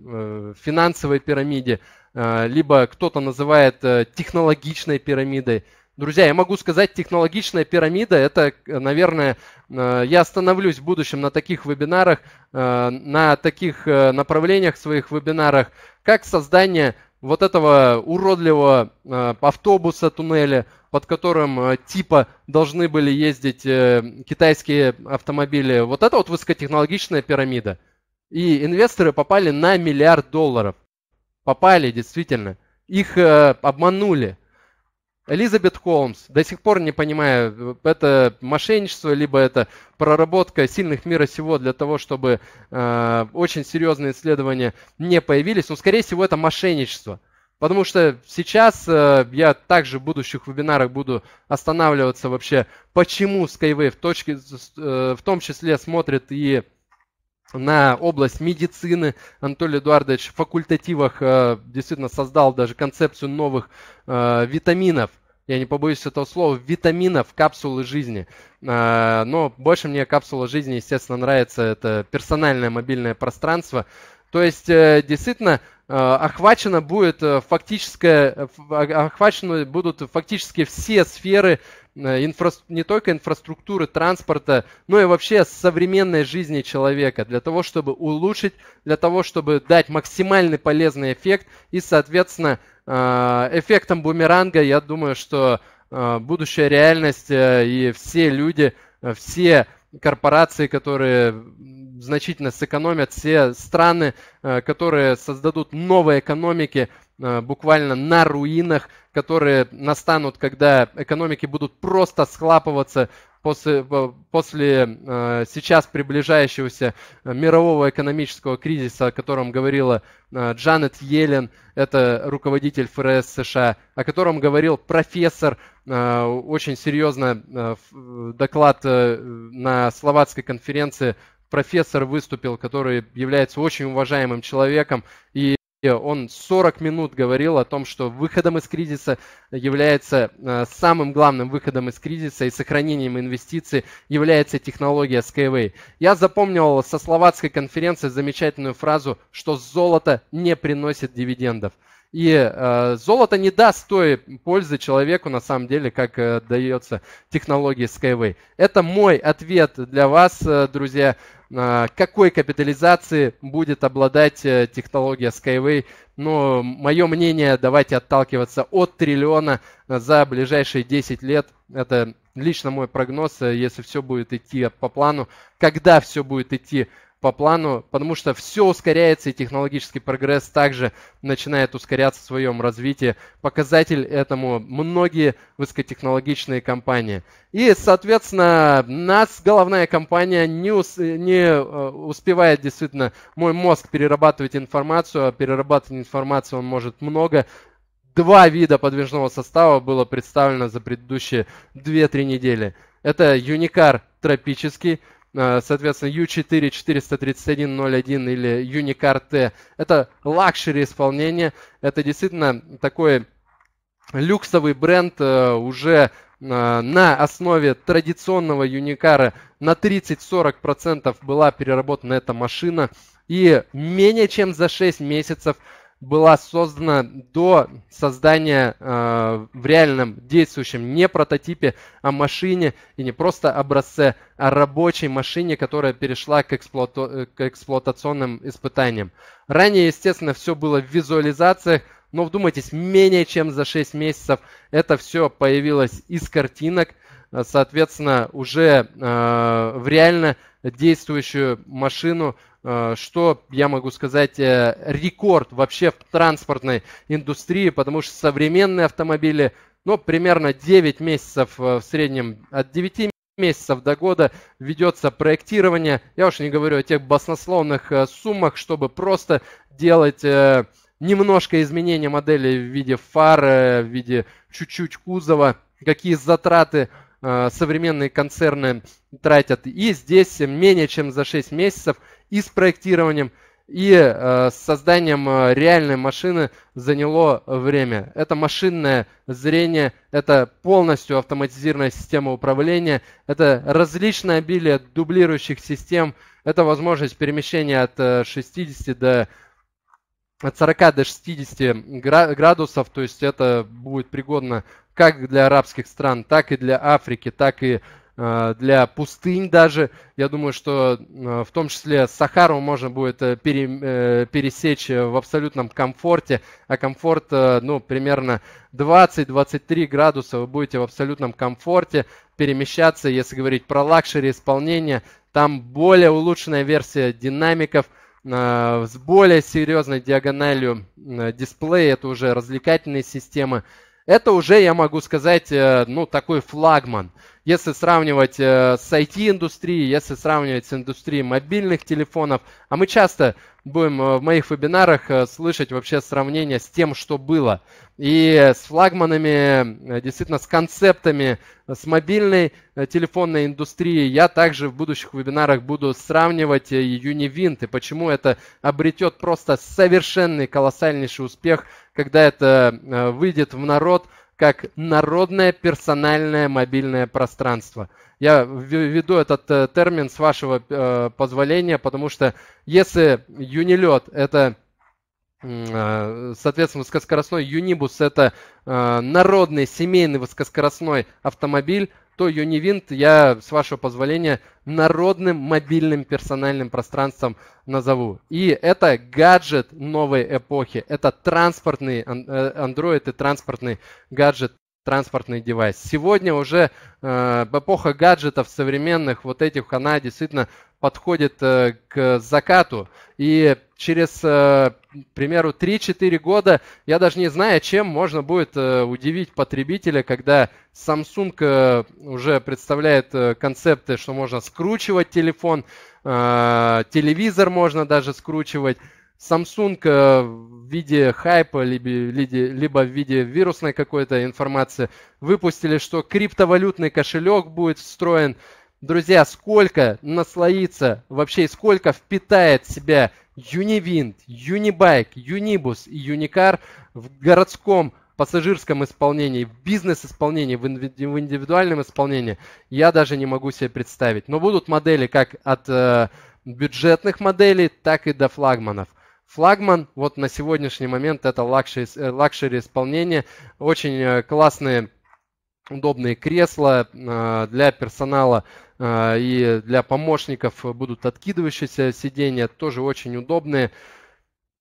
[SPEAKER 1] финансовой пирамиде, либо кто-то называет технологичной пирамидой. Друзья, я могу сказать, технологичная пирамида – это, наверное, я остановлюсь в будущем на таких вебинарах, на таких направлениях в своих вебинарах, как создание вот этого уродливого э, автобуса туннеля, под которым э, типа должны были ездить э, китайские автомобили. Вот это вот высокотехнологичная пирамида. И инвесторы попали на миллиард долларов. Попали, действительно. Их обманули. Элизабет Холмс, до сих пор не понимаю, это мошенничество, либо это проработка сильных мира сего для того, чтобы э, очень серьезные исследования не появились, но скорее всего это мошенничество. Потому что сейчас э, я также в будущих вебинарах буду останавливаться вообще, почему Skyway в, точке, э, в том числе смотрит и на область медицины. Анатолий Эдуардович в факультативах э, действительно создал даже концепцию новых э, витаминов. Я не побоюсь этого слова, витаминов, капсулы жизни. Э, но больше мне капсула жизни, естественно, нравится. Это персональное мобильное пространство. То есть, э, действительно, э, охвачено будет э, фактическое, э, а, охвачены будут фактически все сферы Э, инфра... не только инфраструктуры, транспорта, но и вообще современной жизни человека, для того, чтобы улучшить, для того, чтобы дать максимальный полезный эффект. И, соответственно, э, эффектом бумеранга, я думаю, что э, будущая реальность и все люди, все корпорации, которые значительно сэкономят, все страны, которые создадут новые экономики – Э, буквально на руинах, которые настанут, когда экономики будут просто схлапываться после, э, после э, сейчас приближающегося мирового экономического кризиса, о котором говорила Джанет Йеллен, это руководитель ФРС США, о котором говорил профессор, очень серьезно доклад на словацкой конференции профессор выступил, который является очень уважаемым человеком и он 40 минут говорил о том, что выходом из кризиса является э, самым главным выходом из кризиса и сохранением инвестиций является технология Skyway. Я запомнил со словацкой конференции замечательную фразу, что золото не приносит дивидендов. И э, золото не даст той пользы человеку, на самом деле, как э, дается технологии Skyway. Это мой ответ для вас, э, друзья. Э, какой капитализации будет обладать э, технология Skyway? Но мое мнение, давайте отталкиваться от триллиона за ближайшие 10 лет. Это лично мой прогноз, э, если все будет идти по плану. Когда все будет идти по плану, потому что все ускоряется, и технологический прогресс также начинает ускоряться в своем развитии. Показатель этому многие высокотехнологичные компании. И, соответственно, нас головная компания не, ус, не э, успевает действительно, мой мозг перерабатывать информацию, а перерабатывать информацию он может много, два вида подвижного состава было представлено за предыдущие 2-3 недели. Это Юникар тропический, Э, соответственно, U4 43101 или Unicar T. Это лакшери исполнение, это действительно такой люксовый бренд э, уже э, на основе традиционного Юникара на 30-40% была переработана эта машина. И менее чем за 6 месяцев была создана до создания э, в реальном действующем не прототипе, а машине, и не просто образце, а рабочей машине, которая перешла к, эксплуата... Э, к эксплуатационным испытаниям. Ранее, естественно, все было в визуализациях, но вдумайтесь, менее чем за 6 месяцев это все появилось из картинок, соответственно, уже э, в реально действующую машину Э, что я могу сказать, э, рекорд вообще в транспортной индустрии, потому что современные автомобили, ну, примерно 9 месяцев э, в среднем, от 9 месяцев до года ведется проектирование. Я уж не говорю о тех баснословных суммах, чтобы просто делать немножко изменения модели в виде фары, в виде чуть-чуть кузова, какие затраты Э, современные концерны тратят. И здесь менее чем за 6 месяцев и с проектированием, и э, с созданием э, реальной машины заняло время. Это машинное зрение, это полностью автоматизированная система управления, это различное обилие дублирующих систем, это возможность перемещения от 60 до от 40 до 60 градусов, то есть это будет пригодно как для арабских стран, так и для Африки, так и э, для пустынь даже. Я думаю, что э, в том числе Сахару можно будет э, пере, пересечь в абсолютном комфорте, а комфорт, ну, примерно 20-23 градуса вы будете в абсолютном комфорте перемещаться, если говорить про лакшери исполнение, там более улучшенная версия динамиков – Э, с более серьезной диагональю э, дисплея, это уже развлекательные системы. Это уже, я могу сказать, э, ну, такой флагман. Если сравнивать э, с IT-индустрией, если сравнивать с индустрией мобильных телефонов, а мы часто будем э, в моих вебинарах э, слышать вообще сравнение с тем, что было. И с флагманами, э, действительно, с концептами, с мобильной телефонной индустрией я также в будущих вебинарах буду сравнивать э, Univint и почему это обретет просто совершенный колоссальнейший успех, когда это выйдет в народ – как народное персональное мобильное пространство. Я введу этот э, термин с вашего э, позволения, потому что если Юнилет это э, соответственно, высокоскоростной Юнибус – это народный семейный высокоскоростной автомобиль, то Юнивинт я, с вашего позволения, народным мобильным персональным пространством назову. И это гаджет новой эпохи. Это транспортный э, Android и транспортный гаджет транспортный девайс. Сегодня уже э, эпоха гаджетов современных, вот этих, она действительно подходит э, к закату. И через, э, к примеру, 3-4 года, я даже не знаю, чем можно будет э, удивить потребителя, когда Samsung э, уже представляет концепты, что можно скручивать телефон, телевизор можно даже скручивать. Samsung в виде хайпа, либо, в виде вирусной какой-то информации выпустили, что криптовалютный кошелек будет встроен. Друзья, сколько наслоится, вообще сколько впитает в себя Юнивинт, Юнибайк, Юнибус и Юникар в городском пассажирском исполнении, в бизнес-исполнении, в, индивидуальном исполнении, я даже не могу себе представить. Но будут модели как от э, бюджетных моделей, так и до флагманов. Флагман вот на сегодняшний момент это лакшери, э, лакшери исполнение. Очень э, классные, удобные кресла э, для персонала а, и для помощников будут откидывающиеся сиденья, тоже очень удобные.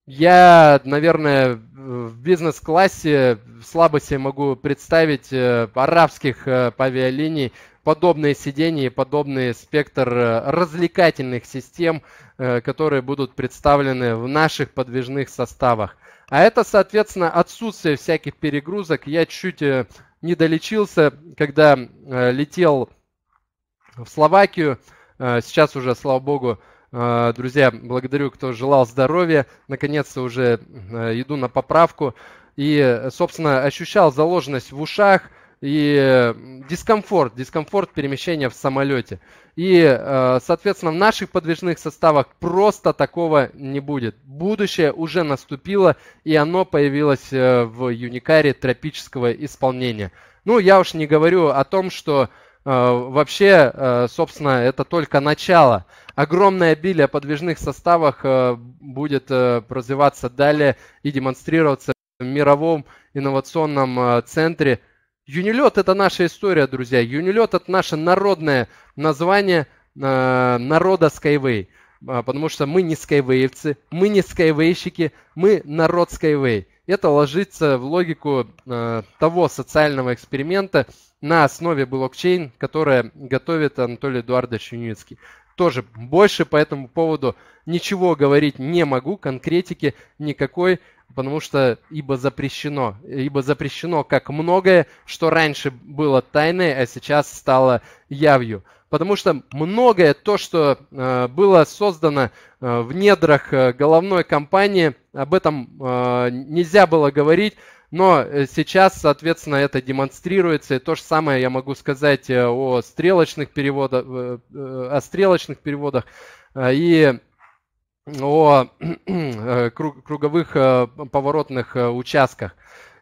[SPEAKER 1] Я, наверное, в бизнес-классе слабо себе могу представить э, арабских э, авиалиний подобные сиденья, и подобный спектр э, развлекательных систем, которые будут представлены в наших подвижных составах. А это, соответственно, отсутствие всяких перегрузок. Я чуть не долечился, когда летел в Словакию. Э, сейчас уже, слава богу, э, друзья, благодарю, кто желал здоровья. Наконец-то уже э, иду на поправку. И, собственно, ощущал заложенность в ушах и дискомфорт, дискомфорт перемещения в самолете. И, соответственно, в наших подвижных составах просто такого не будет. Будущее уже наступило, и оно появилось в Юникаре тропического исполнения. Ну, я уж не говорю о том, что Э, вообще, э, собственно, это только начало. Огромное обилие подвижных составах э, будет развиваться далее и демонстрироваться в мировом инновационном центре. Юнилет – это наша история, друзья. Юнилет – это наше народное название народа Skyway. Потому что мы не скайвеевцы, мы не скайвейщики, мы народ Skyway. Это ложится в логику того социального эксперимента, на основе блокчейн, которое готовит Анатолий Эдуардович Юницкий. Тоже больше по этому поводу ничего говорить не могу, конкретики никакой, потому что ибо запрещено, ибо запрещено как многое, что раньше было тайной, а сейчас стало явью. Потому что многое то, что э, было создано э, в недрах э, головной компании, об этом э, нельзя было говорить, но э, сейчас, соответственно, это демонстрируется. И то же самое я могу сказать э, о стрелочных переводах, э, о стрелочных переводах и о круговых поворотных участках.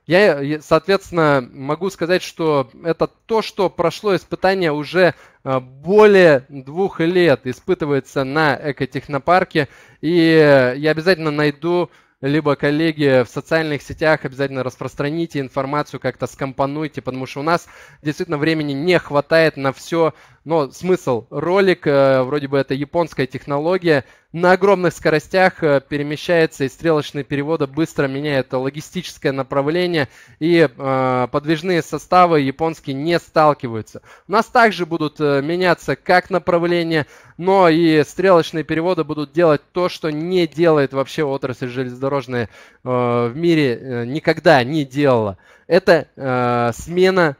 [SPEAKER 1] Я, соответственно, могу сказать, что это то, что прошло испытание уже более двух лет, испытывается на экотехнопарке, и я обязательно найду либо, коллеги, в социальных сетях обязательно распространите информацию, как-то скомпонуйте, потому что у нас действительно времени не хватает на все но смысл ролик, э, вроде бы это японская технология, на огромных скоростях э, перемещается и стрелочные переводы быстро меняют логистическое направление, и э, подвижные составы японские не сталкиваются. У нас также будут меняться как направления, но и стрелочные переводы будут делать то, что не делает вообще отрасль железнодорожная в мире, никогда не делала. Это смена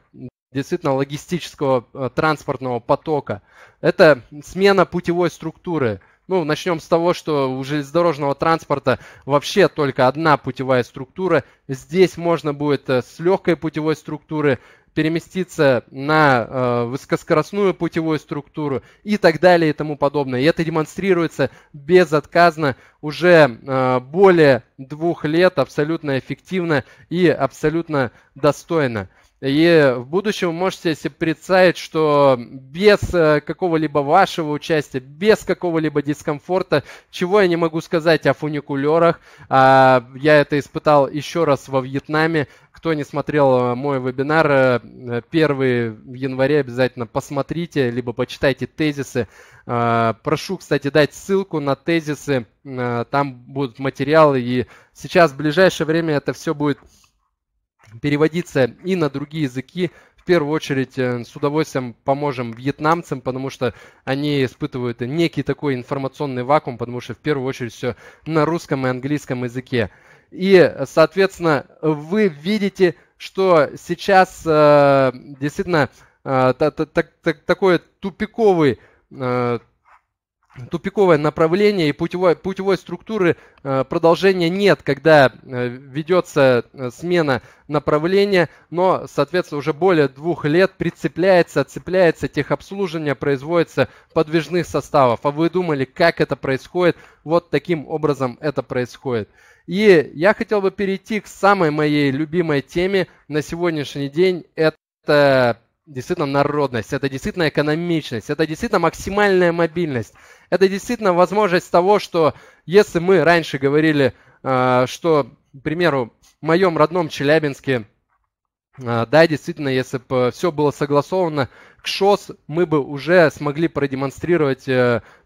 [SPEAKER 1] действительно логистического э, транспортного потока. Это смена путевой структуры. Ну, начнем с того, что у железнодорожного транспорта вообще только одна путевая структура. Здесь можно будет э, с легкой путевой структуры переместиться на э, высокоскоростную путевую структуру и так далее и тому подобное. И это демонстрируется безотказно уже э, более двух лет абсолютно эффективно и абсолютно достойно. И в будущем вы можете себе представить, что без э, какого-либо вашего участия, без какого-либо дискомфорта, чего я не могу сказать о фуникулерах, а, я это испытал еще раз во Вьетнаме. Кто не смотрел э, мой вебинар, э, первый января, обязательно посмотрите, либо почитайте тезисы. А, прошу, кстати, дать ссылку на тезисы, там будут материалы, и сейчас в ближайшее время это все будет переводиться и на другие языки. В первую очередь э, с удовольствием поможем вьетнамцам, потому что они испытывают некий такой информационный вакуум, потому что в первую очередь все на русском и английском языке. И, соответственно, вы видите, что сейчас э, действительно э, такой тупиковый тупиковое направление и путевой, путевой структуры э, продолжения нет, когда э, ведется э, смена направления, но, соответственно, уже более двух лет прицепляется, отцепляется техобслуживание, производится подвижных составов. А вы думали, как это происходит? Вот таким образом это происходит. И я хотел бы перейти к самой моей любимой теме на сегодняшний день. Это действительно народность, это действительно экономичность, это действительно максимальная мобильность, это действительно возможность того, что если мы раньше говорили, э, что, к примеру, в моем родном Челябинске, э, да, действительно, если бы э, все было согласовано, к ШОС мы бы уже смогли продемонстрировать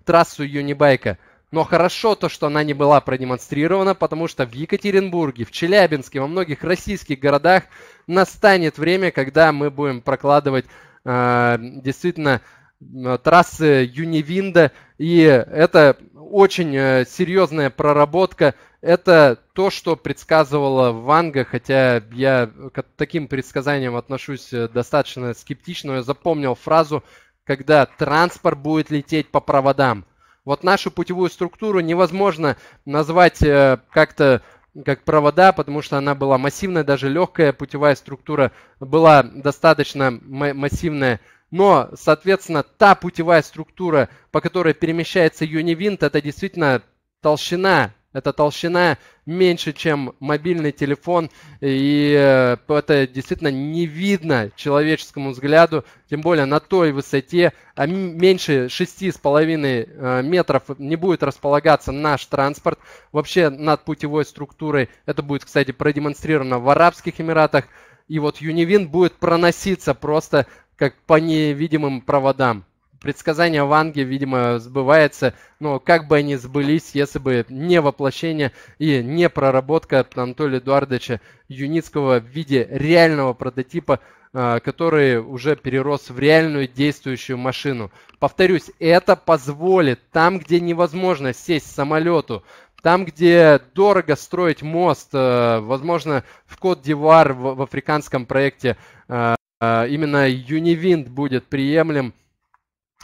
[SPEAKER 1] трассу Юнибайка – но хорошо то, что она не была продемонстрирована, потому что в Екатеринбурге, в Челябинске, во многих российских городах настанет время, когда мы будем прокладывать э, действительно э, трассы Юнивинда, и это очень э, серьезная проработка. Это то, что предсказывала Ванга, хотя я к таким предсказаниям отношусь э, достаточно скептично. Я запомнил фразу, когда транспорт будет лететь по проводам – вот нашу путевую структуру невозможно назвать э, как-то как провода, потому что она была массивная, даже легкая путевая структура была достаточно массивная. Но, соответственно, та путевая структура, по которой перемещается Юнивинт, это действительно толщина эта толщина меньше, чем мобильный телефон, и э, это действительно не видно человеческому взгляду, тем более на той высоте, а меньше 6,5 э, метров не будет располагаться наш транспорт. Вообще над путевой структурой, это будет, кстати, продемонстрировано в Арабских Эмиратах, и вот Юнивин будет проноситься просто как по невидимым проводам предсказание Ванги, видимо, сбывается, но как бы они сбылись, если бы не воплощение и не проработка Анатолия Эдуардовича Юницкого в виде реального прототипа, а, который уже перерос в реальную действующую машину. Повторюсь, это позволит там, где невозможно сесть самолету, там, где дорого строить мост, а, возможно, в код дивуар в африканском проекте а, именно Юнивинт будет приемлем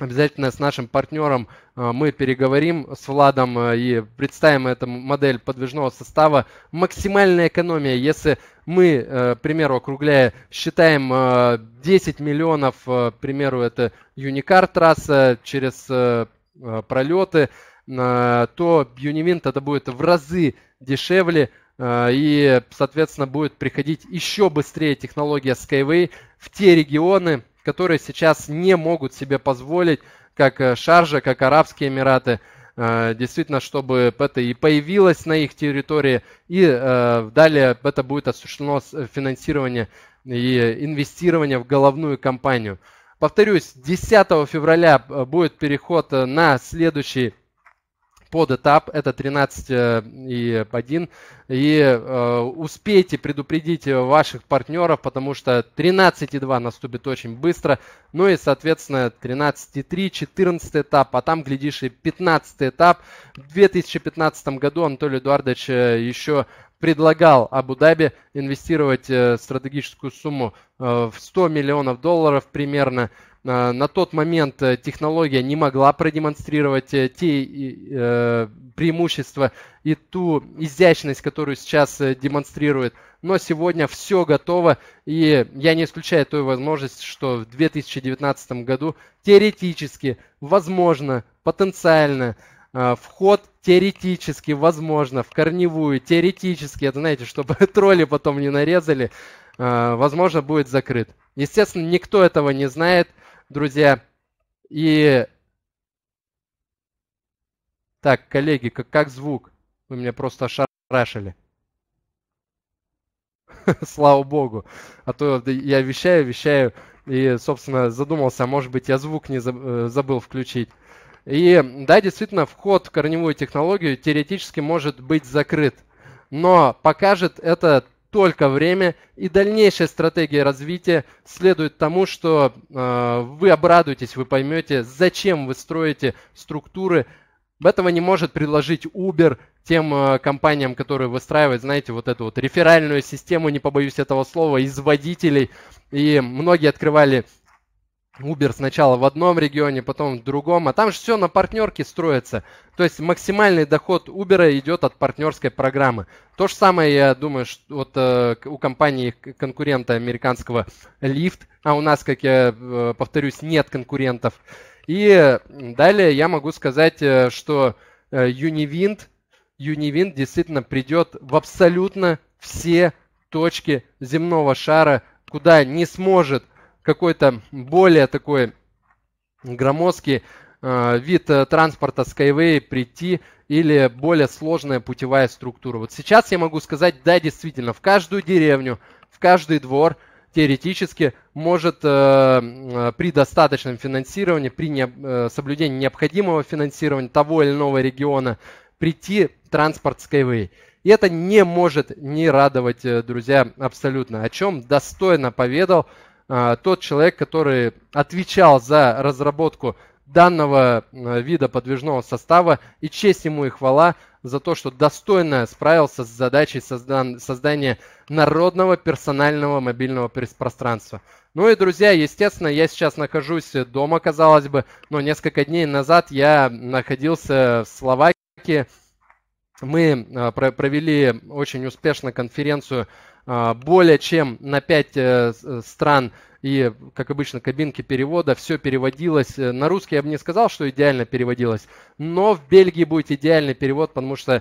[SPEAKER 1] Обязательно с нашим партнером э, мы переговорим с Владом э, и представим эту модель подвижного состава. Максимальная экономия, если мы, э, к примеру, округляя, считаем 10 миллионов, к примеру, это Юникар трасса через пролеты, то Юнивинт это будет в разы дешевле, и, соответственно, будет приходить еще быстрее технология Skyway в те регионы, которые сейчас не могут себе позволить, как э, Шаржа, как Арабские Эмираты, э, действительно, чтобы это и появилось на их территории, и э, далее это будет осуществлено финансирование и инвестирование в головную компанию. Повторюсь, 10 февраля будет переход на следующий под этап, это 13 э, и 1. И э, успейте предупредить ваших партнеров, потому что и 13.2 наступит очень быстро. Ну и, соответственно, и 13.3, 14 этап, а там, глядишь, и 15 этап. В 2015 году Анатолий Эдуардович э, еще предлагал Абу-Даби инвестировать э, стратегическую сумму в 100 миллионов долларов примерно – а, на тот момент э, технология не могла продемонстрировать э, те э, преимущества и ту изящность, которую сейчас демонстрирует. Но сегодня все готово, и я не исключаю той возможности, что в 2019 году теоретически, возможно, потенциально а, вход теоретически, возможно, в корневую, теоретически, это знаете, чтобы тролли потом не нарезали, а, возможно, будет закрыт. Естественно, никто этого не знает, друзья. И... Так, коллеги, как, как звук? Вы меня просто ошарашили. Слава богу. А то я вещаю, вещаю, и, собственно, задумался, а может быть, я звук не э, забыл включить. И да, действительно, вход в корневую технологию теоретически может быть закрыт. Но покажет это только время, и дальнейшая стратегия развития следует тому, что э, вы обрадуетесь, вы поймете, зачем вы строите структуры. Этого не может предложить Uber тем э, компаниям, которые выстраивают, знаете, вот эту вот реферальную систему, не побоюсь этого слова, из водителей И многие открывали Uber сначала в одном регионе, потом в другом, а там же все на партнерке строится. То есть максимальный доход Uber идет от партнерской программы. То же самое, я думаю, что вот э, у компании конкурента американского Lyft, а у нас, как я э, повторюсь, нет конкурентов. И далее я могу сказать, э, что э, Univind, Univind действительно придет в абсолютно все точки земного шара, куда не сможет какой-то более такой громоздкий э, вид э, транспорта Skyway прийти или более сложная путевая структура. Вот сейчас я могу сказать, да, действительно, в каждую деревню, в каждый двор теоретически может э, э при достаточном финансировании, при не, э, соблюдении необходимого финансирования того или иного региона прийти транспорт Skyway. И это не может не радовать, друзья, абсолютно. О чем достойно поведал а, тот человек, который отвечал за разработку данного а, вида подвижного состава, и честь ему и хвала за то, что достойно справился с задачей создан- создания народного персонального мобильного пространства. Ну и, друзья, естественно, я сейчас нахожусь дома, казалось бы, но несколько дней назад я находился в Словакии. Мы а, провели очень успешно конференцию а, более чем на 5 э, э, стран и, как обычно, кабинки перевода, все переводилось. Э, на русский я бы не сказал, что идеально переводилось, но в Бельгии будет идеальный перевод, потому что э,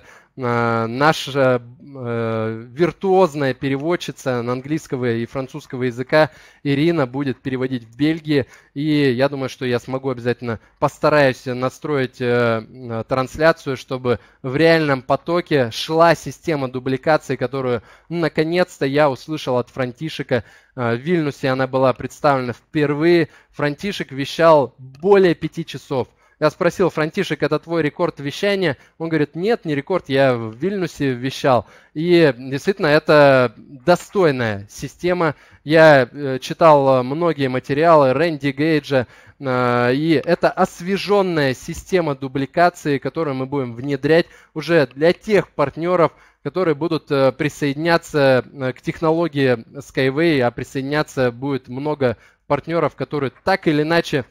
[SPEAKER 1] наша э, виртуозная переводчица на английского и французского языка Ирина будет переводить в Бельгии, и я думаю, что я смогу обязательно постараюсь настроить э, э трансляцию, чтобы в реальном потоке шла система дубликации, которую наконец-то я услышал от Франтишика а, в Вильнюсе она была представлена впервые. Франтишек вещал более пяти часов. Я спросил, Франтишек, это твой рекорд вещания? Он говорит, нет, не рекорд, я в Вильнюсе вещал. И действительно, это достойная система. Я э, читал э, многие материалы Рэнди Гейджа, э, и это освеженная система дубликации, которую мы будем внедрять уже для тех партнеров, которые будут э, присоединяться э, к технологии Skyway, а присоединяться будет много партнеров, которые так или иначе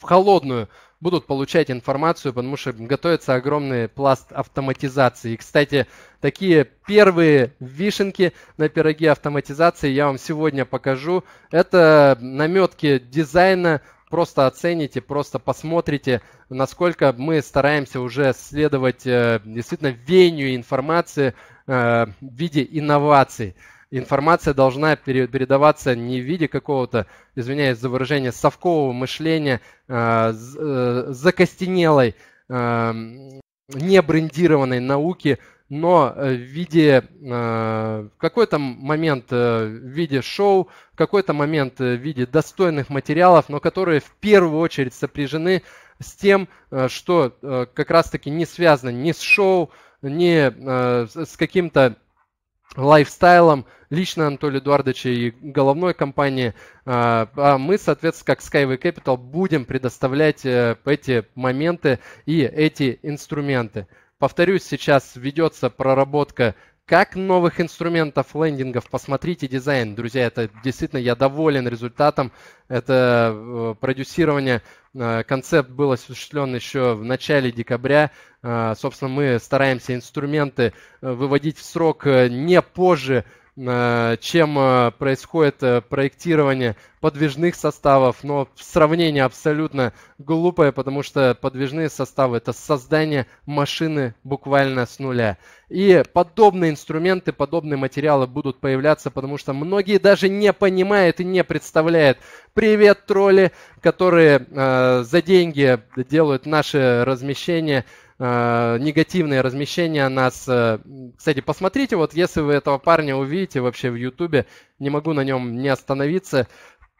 [SPEAKER 1] в холодную будут получать информацию, потому что готовится огромный пласт автоматизации. И, кстати, такие первые вишенки на пироге автоматизации я вам сегодня покажу. Это наметки дизайна просто оцените, просто посмотрите, насколько мы стараемся уже следовать э, действительно вению информации э, в виде инноваций. Информация должна передаваться не в виде какого-то, извиняюсь за выражение, совкового мышления, э, закостенелой, небрендированной науки, но э, в виде, э, э, в какой-то момент в виде шоу, какой-то момент в виде достойных материалов, но которые в первую очередь сопряжены с тем, что как раз-таки не связано ни с шоу, ни с каким-то лайфстайлом лично Анатолия Эдуардовича и головной компании. А, а мы, соответственно, как Skyway Capital будем предоставлять эти моменты и эти инструменты. Повторюсь, сейчас ведется проработка как новых инструментов лендингов. Посмотрите дизайн, друзья, это действительно я доволен результатом. Это э, продюсирование, э, концепт был осуществлен еще в начале декабря. Э, собственно, мы стараемся инструменты выводить в срок не позже Э, чем э, происходит э, проектирование подвижных составов, но сравнение абсолютно глупое, потому что подвижные составы – это создание машины буквально с нуля. И подобные инструменты, подобные материалы будут появляться, потому что многие даже не понимают и не представляют. Привет, тролли, которые э, за деньги делают наши размещения – э, негативные размещения нас. Э, кстати, посмотрите, вот если вы этого парня увидите вообще в Ютубе, не могу на нем не остановиться.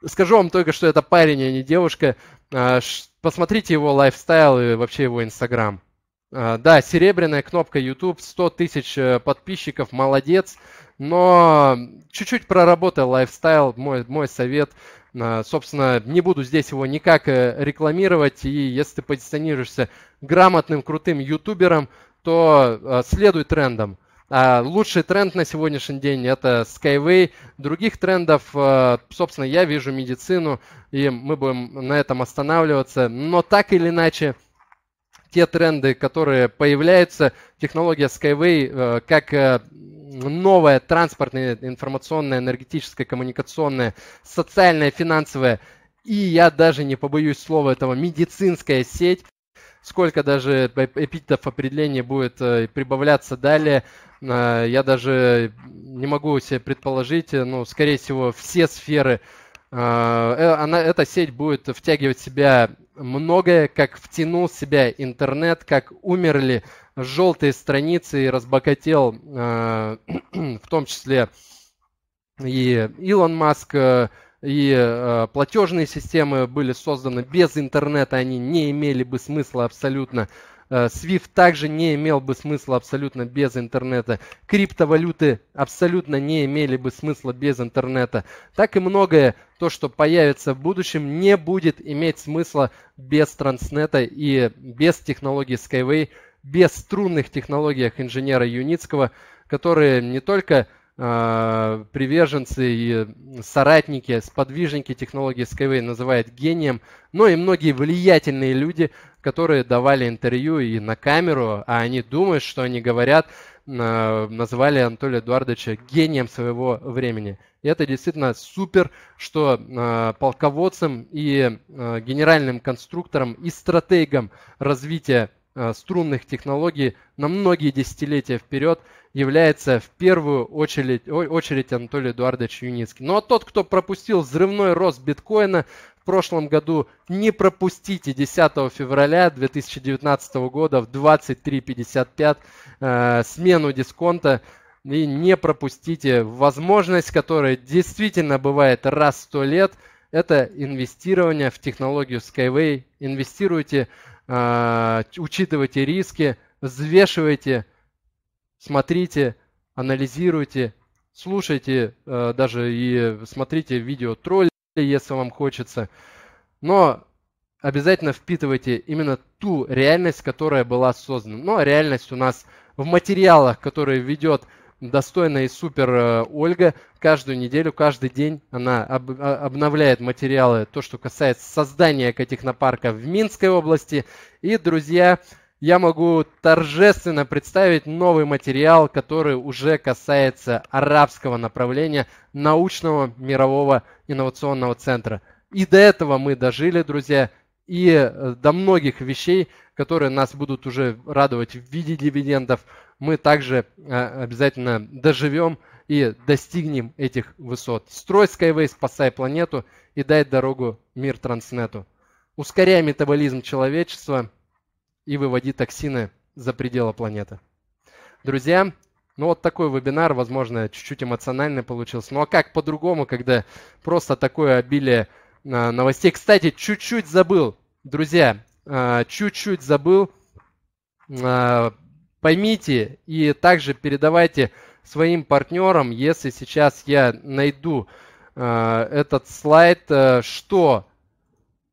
[SPEAKER 1] Скажу вам только, что это парень, а не девушка. Э, посмотрите его лайфстайл и вообще его Инстаграм. Э, да, серебряная кнопка YouTube, 100 тысяч э, подписчиков, молодец. Но чуть-чуть проработай лайфстайл, мой, мой совет – а, собственно, не буду здесь его никак э, рекламировать, и если ты позиционируешься грамотным, крутым ютубером, то а, следуй трендам. А лучший тренд на сегодняшний день это Skyway. Других трендов, собственно, я вижу медицину, и мы будем на этом останавливаться. Но так или иначе, те тренды, которые появляются. Технология Skyway э, как э, новая транспортная, информационная, энергетическая, коммуникационная, социальная, финансовая и я даже не побоюсь слова этого, медицинская сеть. Сколько даже эпитетов определений будет э, прибавляться далее, я даже не могу себе предположить, ну, скорее всего, все сферы. Она, эта сеть будет втягивать в себя многое, как втянул в себя интернет, как умерли желтые страницы и разбогател, э, в том числе и Илон Маск, э, и э, платежные системы были созданы без интернета, они не имели бы смысла абсолютно. Э, Свифт также не имел бы смысла абсолютно без интернета. Криптовалюты абсолютно не имели бы смысла без интернета. Так и многое, то, что появится в будущем, не будет иметь смысла без транснета и без технологии Skyway, без струнных технологиях инженера Юницкого, которые не только Э, приверженцы и соратники, сподвижники технологии Skyway называют гением, но ну и многие влиятельные люди, которые давали интервью и на камеру, а они думают, что они говорят, э, назвали Анатолия Эдуардовича гением своего времени. И это действительно супер, что э, полководцем и генеральным конструктором и стратегом развития Э, струнных технологий на многие десятилетия вперед является в первую очередь, очередь Анатолий Эдуардович Юницкий. Ну а тот, кто пропустил взрывной рост биткоина в прошлом году, не пропустите 10 февраля 2019 года в 23.55 э, смену дисконта и не пропустите возможность, которая действительно бывает раз в сто лет, это инвестирование в технологию Skyway. Инвестируйте в Э, учитывайте риски, взвешивайте, смотрите, анализируйте, слушайте э, даже и смотрите видео тролли, если вам хочется. Но обязательно впитывайте именно ту реальность, которая была создана. Но реальность у нас в материалах, которые ведет достойная и супер э, Ольга. Каждую неделю, каждый день она об, э, обновляет материалы, то, что касается создания экотехнопарка в Минской области. И, друзья, я могу торжественно представить новый материал, который уже касается арабского направления научного мирового инновационного центра. И до этого мы дожили, друзья, и э, до многих вещей, которые нас будут уже радовать в виде дивидендов – мы также э, обязательно доживем и достигнем этих высот. Строй Skyway, спасай планету и дай дорогу мир Транснету. Ускоряй метаболизм человечества и выводи токсины за пределы планеты. Друзья, ну вот такой вебинар, возможно, чуть-чуть эмоциональный получился. Ну а как по-другому, когда просто такое обилие э, новостей. Кстати, чуть-чуть забыл, друзья, э, чуть-чуть забыл Поймите и также передавайте своим партнерам, если сейчас я найду э, этот слайд, э, что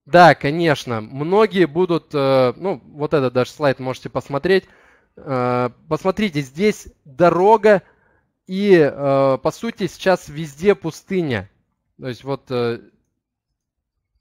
[SPEAKER 1] да, конечно, многие будут, э, ну вот этот даже слайд можете посмотреть, э, посмотрите, здесь дорога и э, по сути сейчас везде пустыня. То есть вот, э,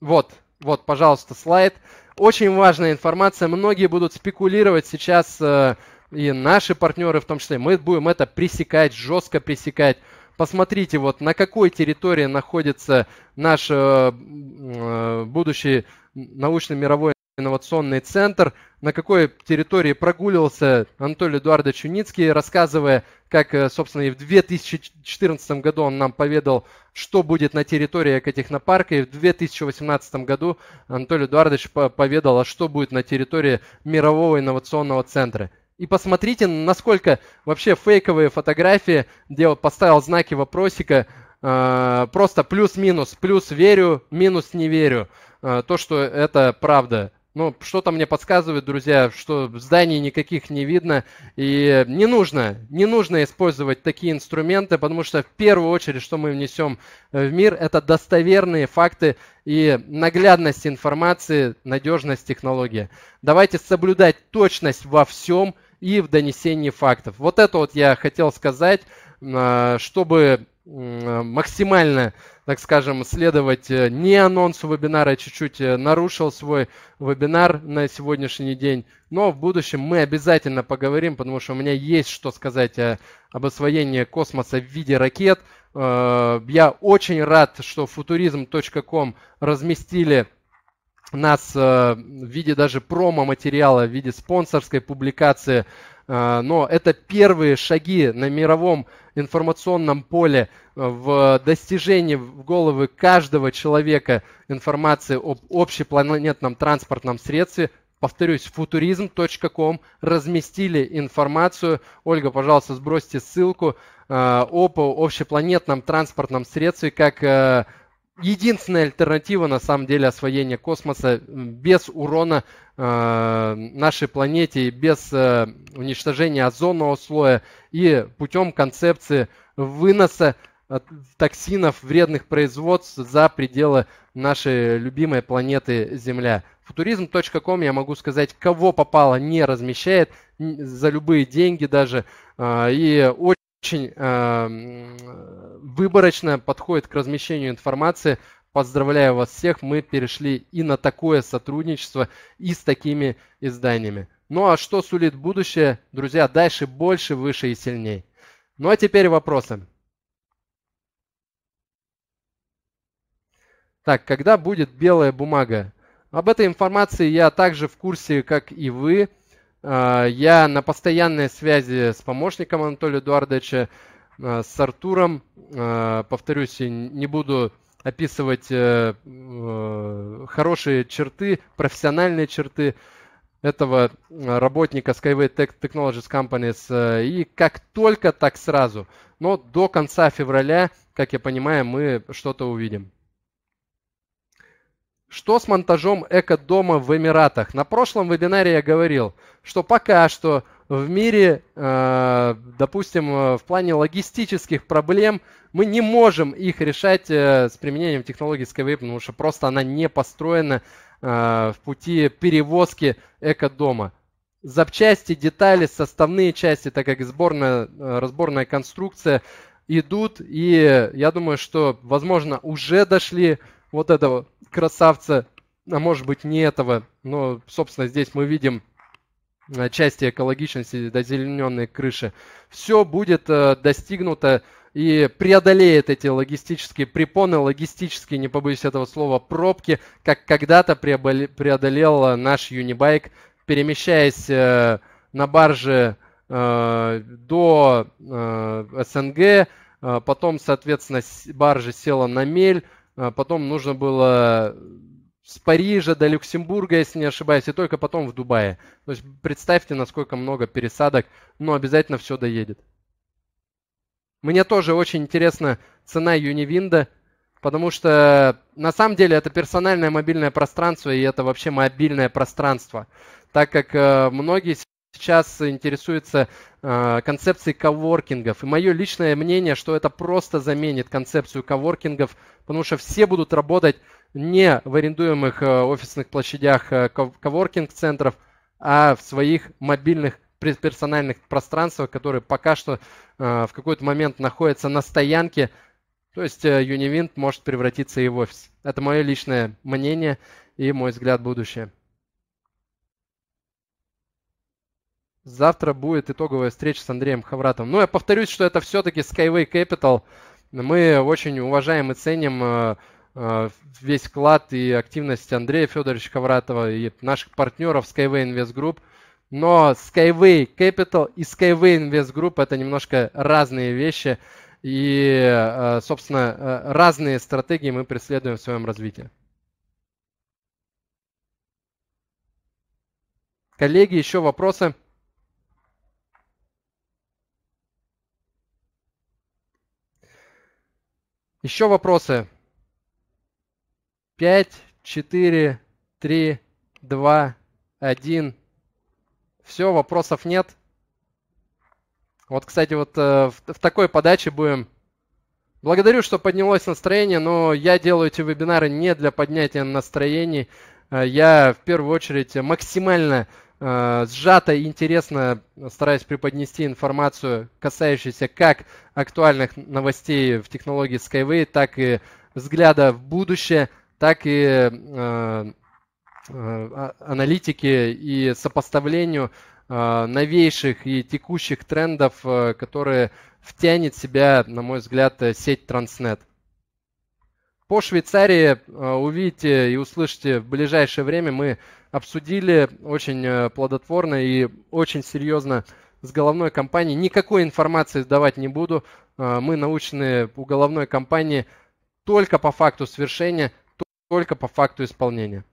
[SPEAKER 1] вот, вот, пожалуйста, слайд. Очень важная информация. Многие будут спекулировать сейчас э, и наши партнеры в том числе, мы будем это пресекать, жестко пресекать. Посмотрите, вот на какой территории находится наш э, э будущий научно-мировой инновационный центр, на какой территории прогуливался Анатолий Эдуардович Юницкий, рассказывая, как, э, собственно, и в 2014 году он нам поведал, что будет на территории экотехнопарка, и в 2018 году Анатолий Эдуардович поведал, а что будет на территории мирового инновационного центра. И посмотрите, насколько вообще фейковые фотографии, где вот поставил знаки вопросика, э, просто плюс-минус, плюс верю, минус не верю, э, то, что это правда. Ну, что-то мне подсказывает, друзья, что зданий никаких не видно. И не нужно, не нужно использовать такие инструменты, потому что в первую очередь, что мы внесем в мир, это достоверные факты и наглядность информации, надежность технологии. Давайте соблюдать точность во всем – и в донесении фактов. Вот это вот я хотел сказать, а, чтобы максимально, так скажем, следовать э, не анонсу вебинара, а чуть-чуть э, нарушил свой вебинар на сегодняшний день. Но в будущем мы обязательно поговорим, потому что у меня есть что сказать о, э, об освоении космоса в виде ракет. Я очень рад, что futurism.com разместили нас э, в виде даже промо-материала, в виде спонсорской публикации. Э, но это первые шаги на мировом информационном поле э, в достижении в головы каждого человека информации об общепланетном транспортном средстве, повторюсь, futurism.com разместили информацию. Ольга, пожалуйста, сбросьте ссылку э, об общепланетном транспортном средстве как э, единственная альтернатива на самом деле освоения космоса без урона э, нашей планете, и без э, уничтожения озонного слоя и путем концепции выноса токсинов, вредных производств за пределы нашей любимой планеты Земля. Futurism.com, я могу сказать, кого попало не размещает за любые деньги даже. Э, и очень очень э, выборочно подходит к размещению информации. Поздравляю вас всех, мы перешли и на такое сотрудничество, и с такими изданиями. Ну а что сулит будущее, друзья, дальше больше, выше и сильнее. Ну а теперь вопросы. Так, когда будет белая бумага? Об этой информации я также в курсе, как и вы. Э, я на постоянной связи с помощником Анатолия Эдуардовича, э, с Артуром. Э, повторюсь, не буду описывать хорошие черты, профессиональные черты этого работника Skyway Tech Technologies Companies. И как только, так сразу. Но до конца февраля, как я понимаю, мы что-то увидим. Что с монтажом эко-дома в Эмиратах? На прошлом вебинаре я говорил, что пока что в мире, э, допустим, э, в плане логистических проблем мы не можем их решать э, с применением технологии Skyway, потому что просто она не построена в пути перевозки эко-дома. Запчасти, детали, составные части, так как сборная, разборная конструкция идут, и я думаю, что, возможно, уже дошли вот этого красавца, а может быть не этого, но, собственно, здесь мы видим э, части экологичности, дозелененной крыши. Все будет э, достигнуто и преодолеет эти логистические препоны, логистические, не побоюсь этого слова, пробки, как когда-то преодолел наш Юнибайк, перемещаясь э, на барже до СНГ, потом, соответственно, баржа села на мель, а потом нужно было с Парижа до Люксембурга, если не ошибаюсь, и только потом в Дубае. То есть представьте, насколько много пересадок, но обязательно все доедет. Мне тоже очень интересна цена Юнивинда, потому что на самом деле это персональное мобильное пространство, и это вообще мобильное пространство, так как э, многие сейчас интересуется э, концепцией коворкингов. И мое личное мнение, что это просто заменит концепцию коворкингов, потому что все будут работать не в арендуемых э, офисных площадях э, коворкинг-центров, а в своих мобильных персональных пространствах, которые пока что э, в какой-то момент находятся на стоянке. То есть э, Univint может превратиться и в офис. Это мое личное мнение и мой взгляд в будущее. Завтра будет итоговая встреча с Андреем Хавратом. Ну, я повторюсь, что это все-таки Skyway Capital. Мы очень уважаем и ценим э, э, весь вклад и активность Андрея Федоровича Хавратова и наших партнеров Skyway Invest Group. Но Skyway Capital и Skyway Invest Group это немножко разные вещи. И, э, собственно, разные стратегии мы преследуем в своем развитии. Коллеги, еще вопросы? Еще вопросы? 5, 4, 3, 2, 1. Все, вопросов нет. Вот, кстати, вот э, в, в такой подаче будем. Благодарю, что поднялось настроение, но я делаю эти вебинары не для поднятия настроений. Э, я в первую очередь максимально Э, сжато и интересно стараюсь преподнести информацию, касающуюся как актуальных новостей в технологии Skyway, так и взгляда в будущее, так и э, э, а, аналитики и сопоставлению новейших и текущих трендов, которые втянет в себя, на мой взгляд, сеть Transnet. По Швейцарии э, увидите и услышите в ближайшее время. Мы обсудили очень э, плодотворно и очень серьезно с головной компанией. Никакой информации сдавать не буду. Э, мы научены у головной компании только по факту свершения, только по факту исполнения.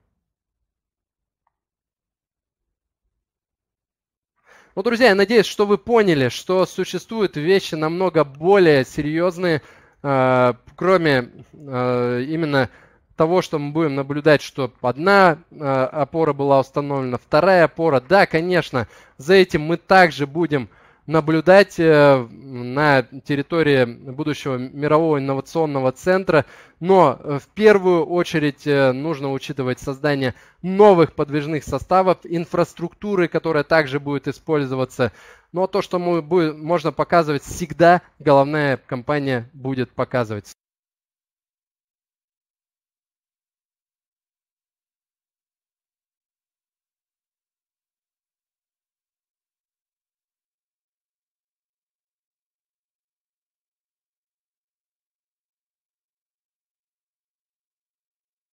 [SPEAKER 1] Ну, друзья, я надеюсь, что вы поняли, что существуют вещи намного более серьезные, Э, кроме э, именно того, что мы будем наблюдать, что одна э, опора была установлена, вторая опора, да, конечно, за этим мы также будем наблюдать э, на территории будущего мирового инновационного центра. Но э, в первую очередь э, нужно учитывать создание новых подвижных составов, инфраструктуры, которая также будет использоваться. Но то, что мы будем, можно показывать всегда, головная компания будет показывать.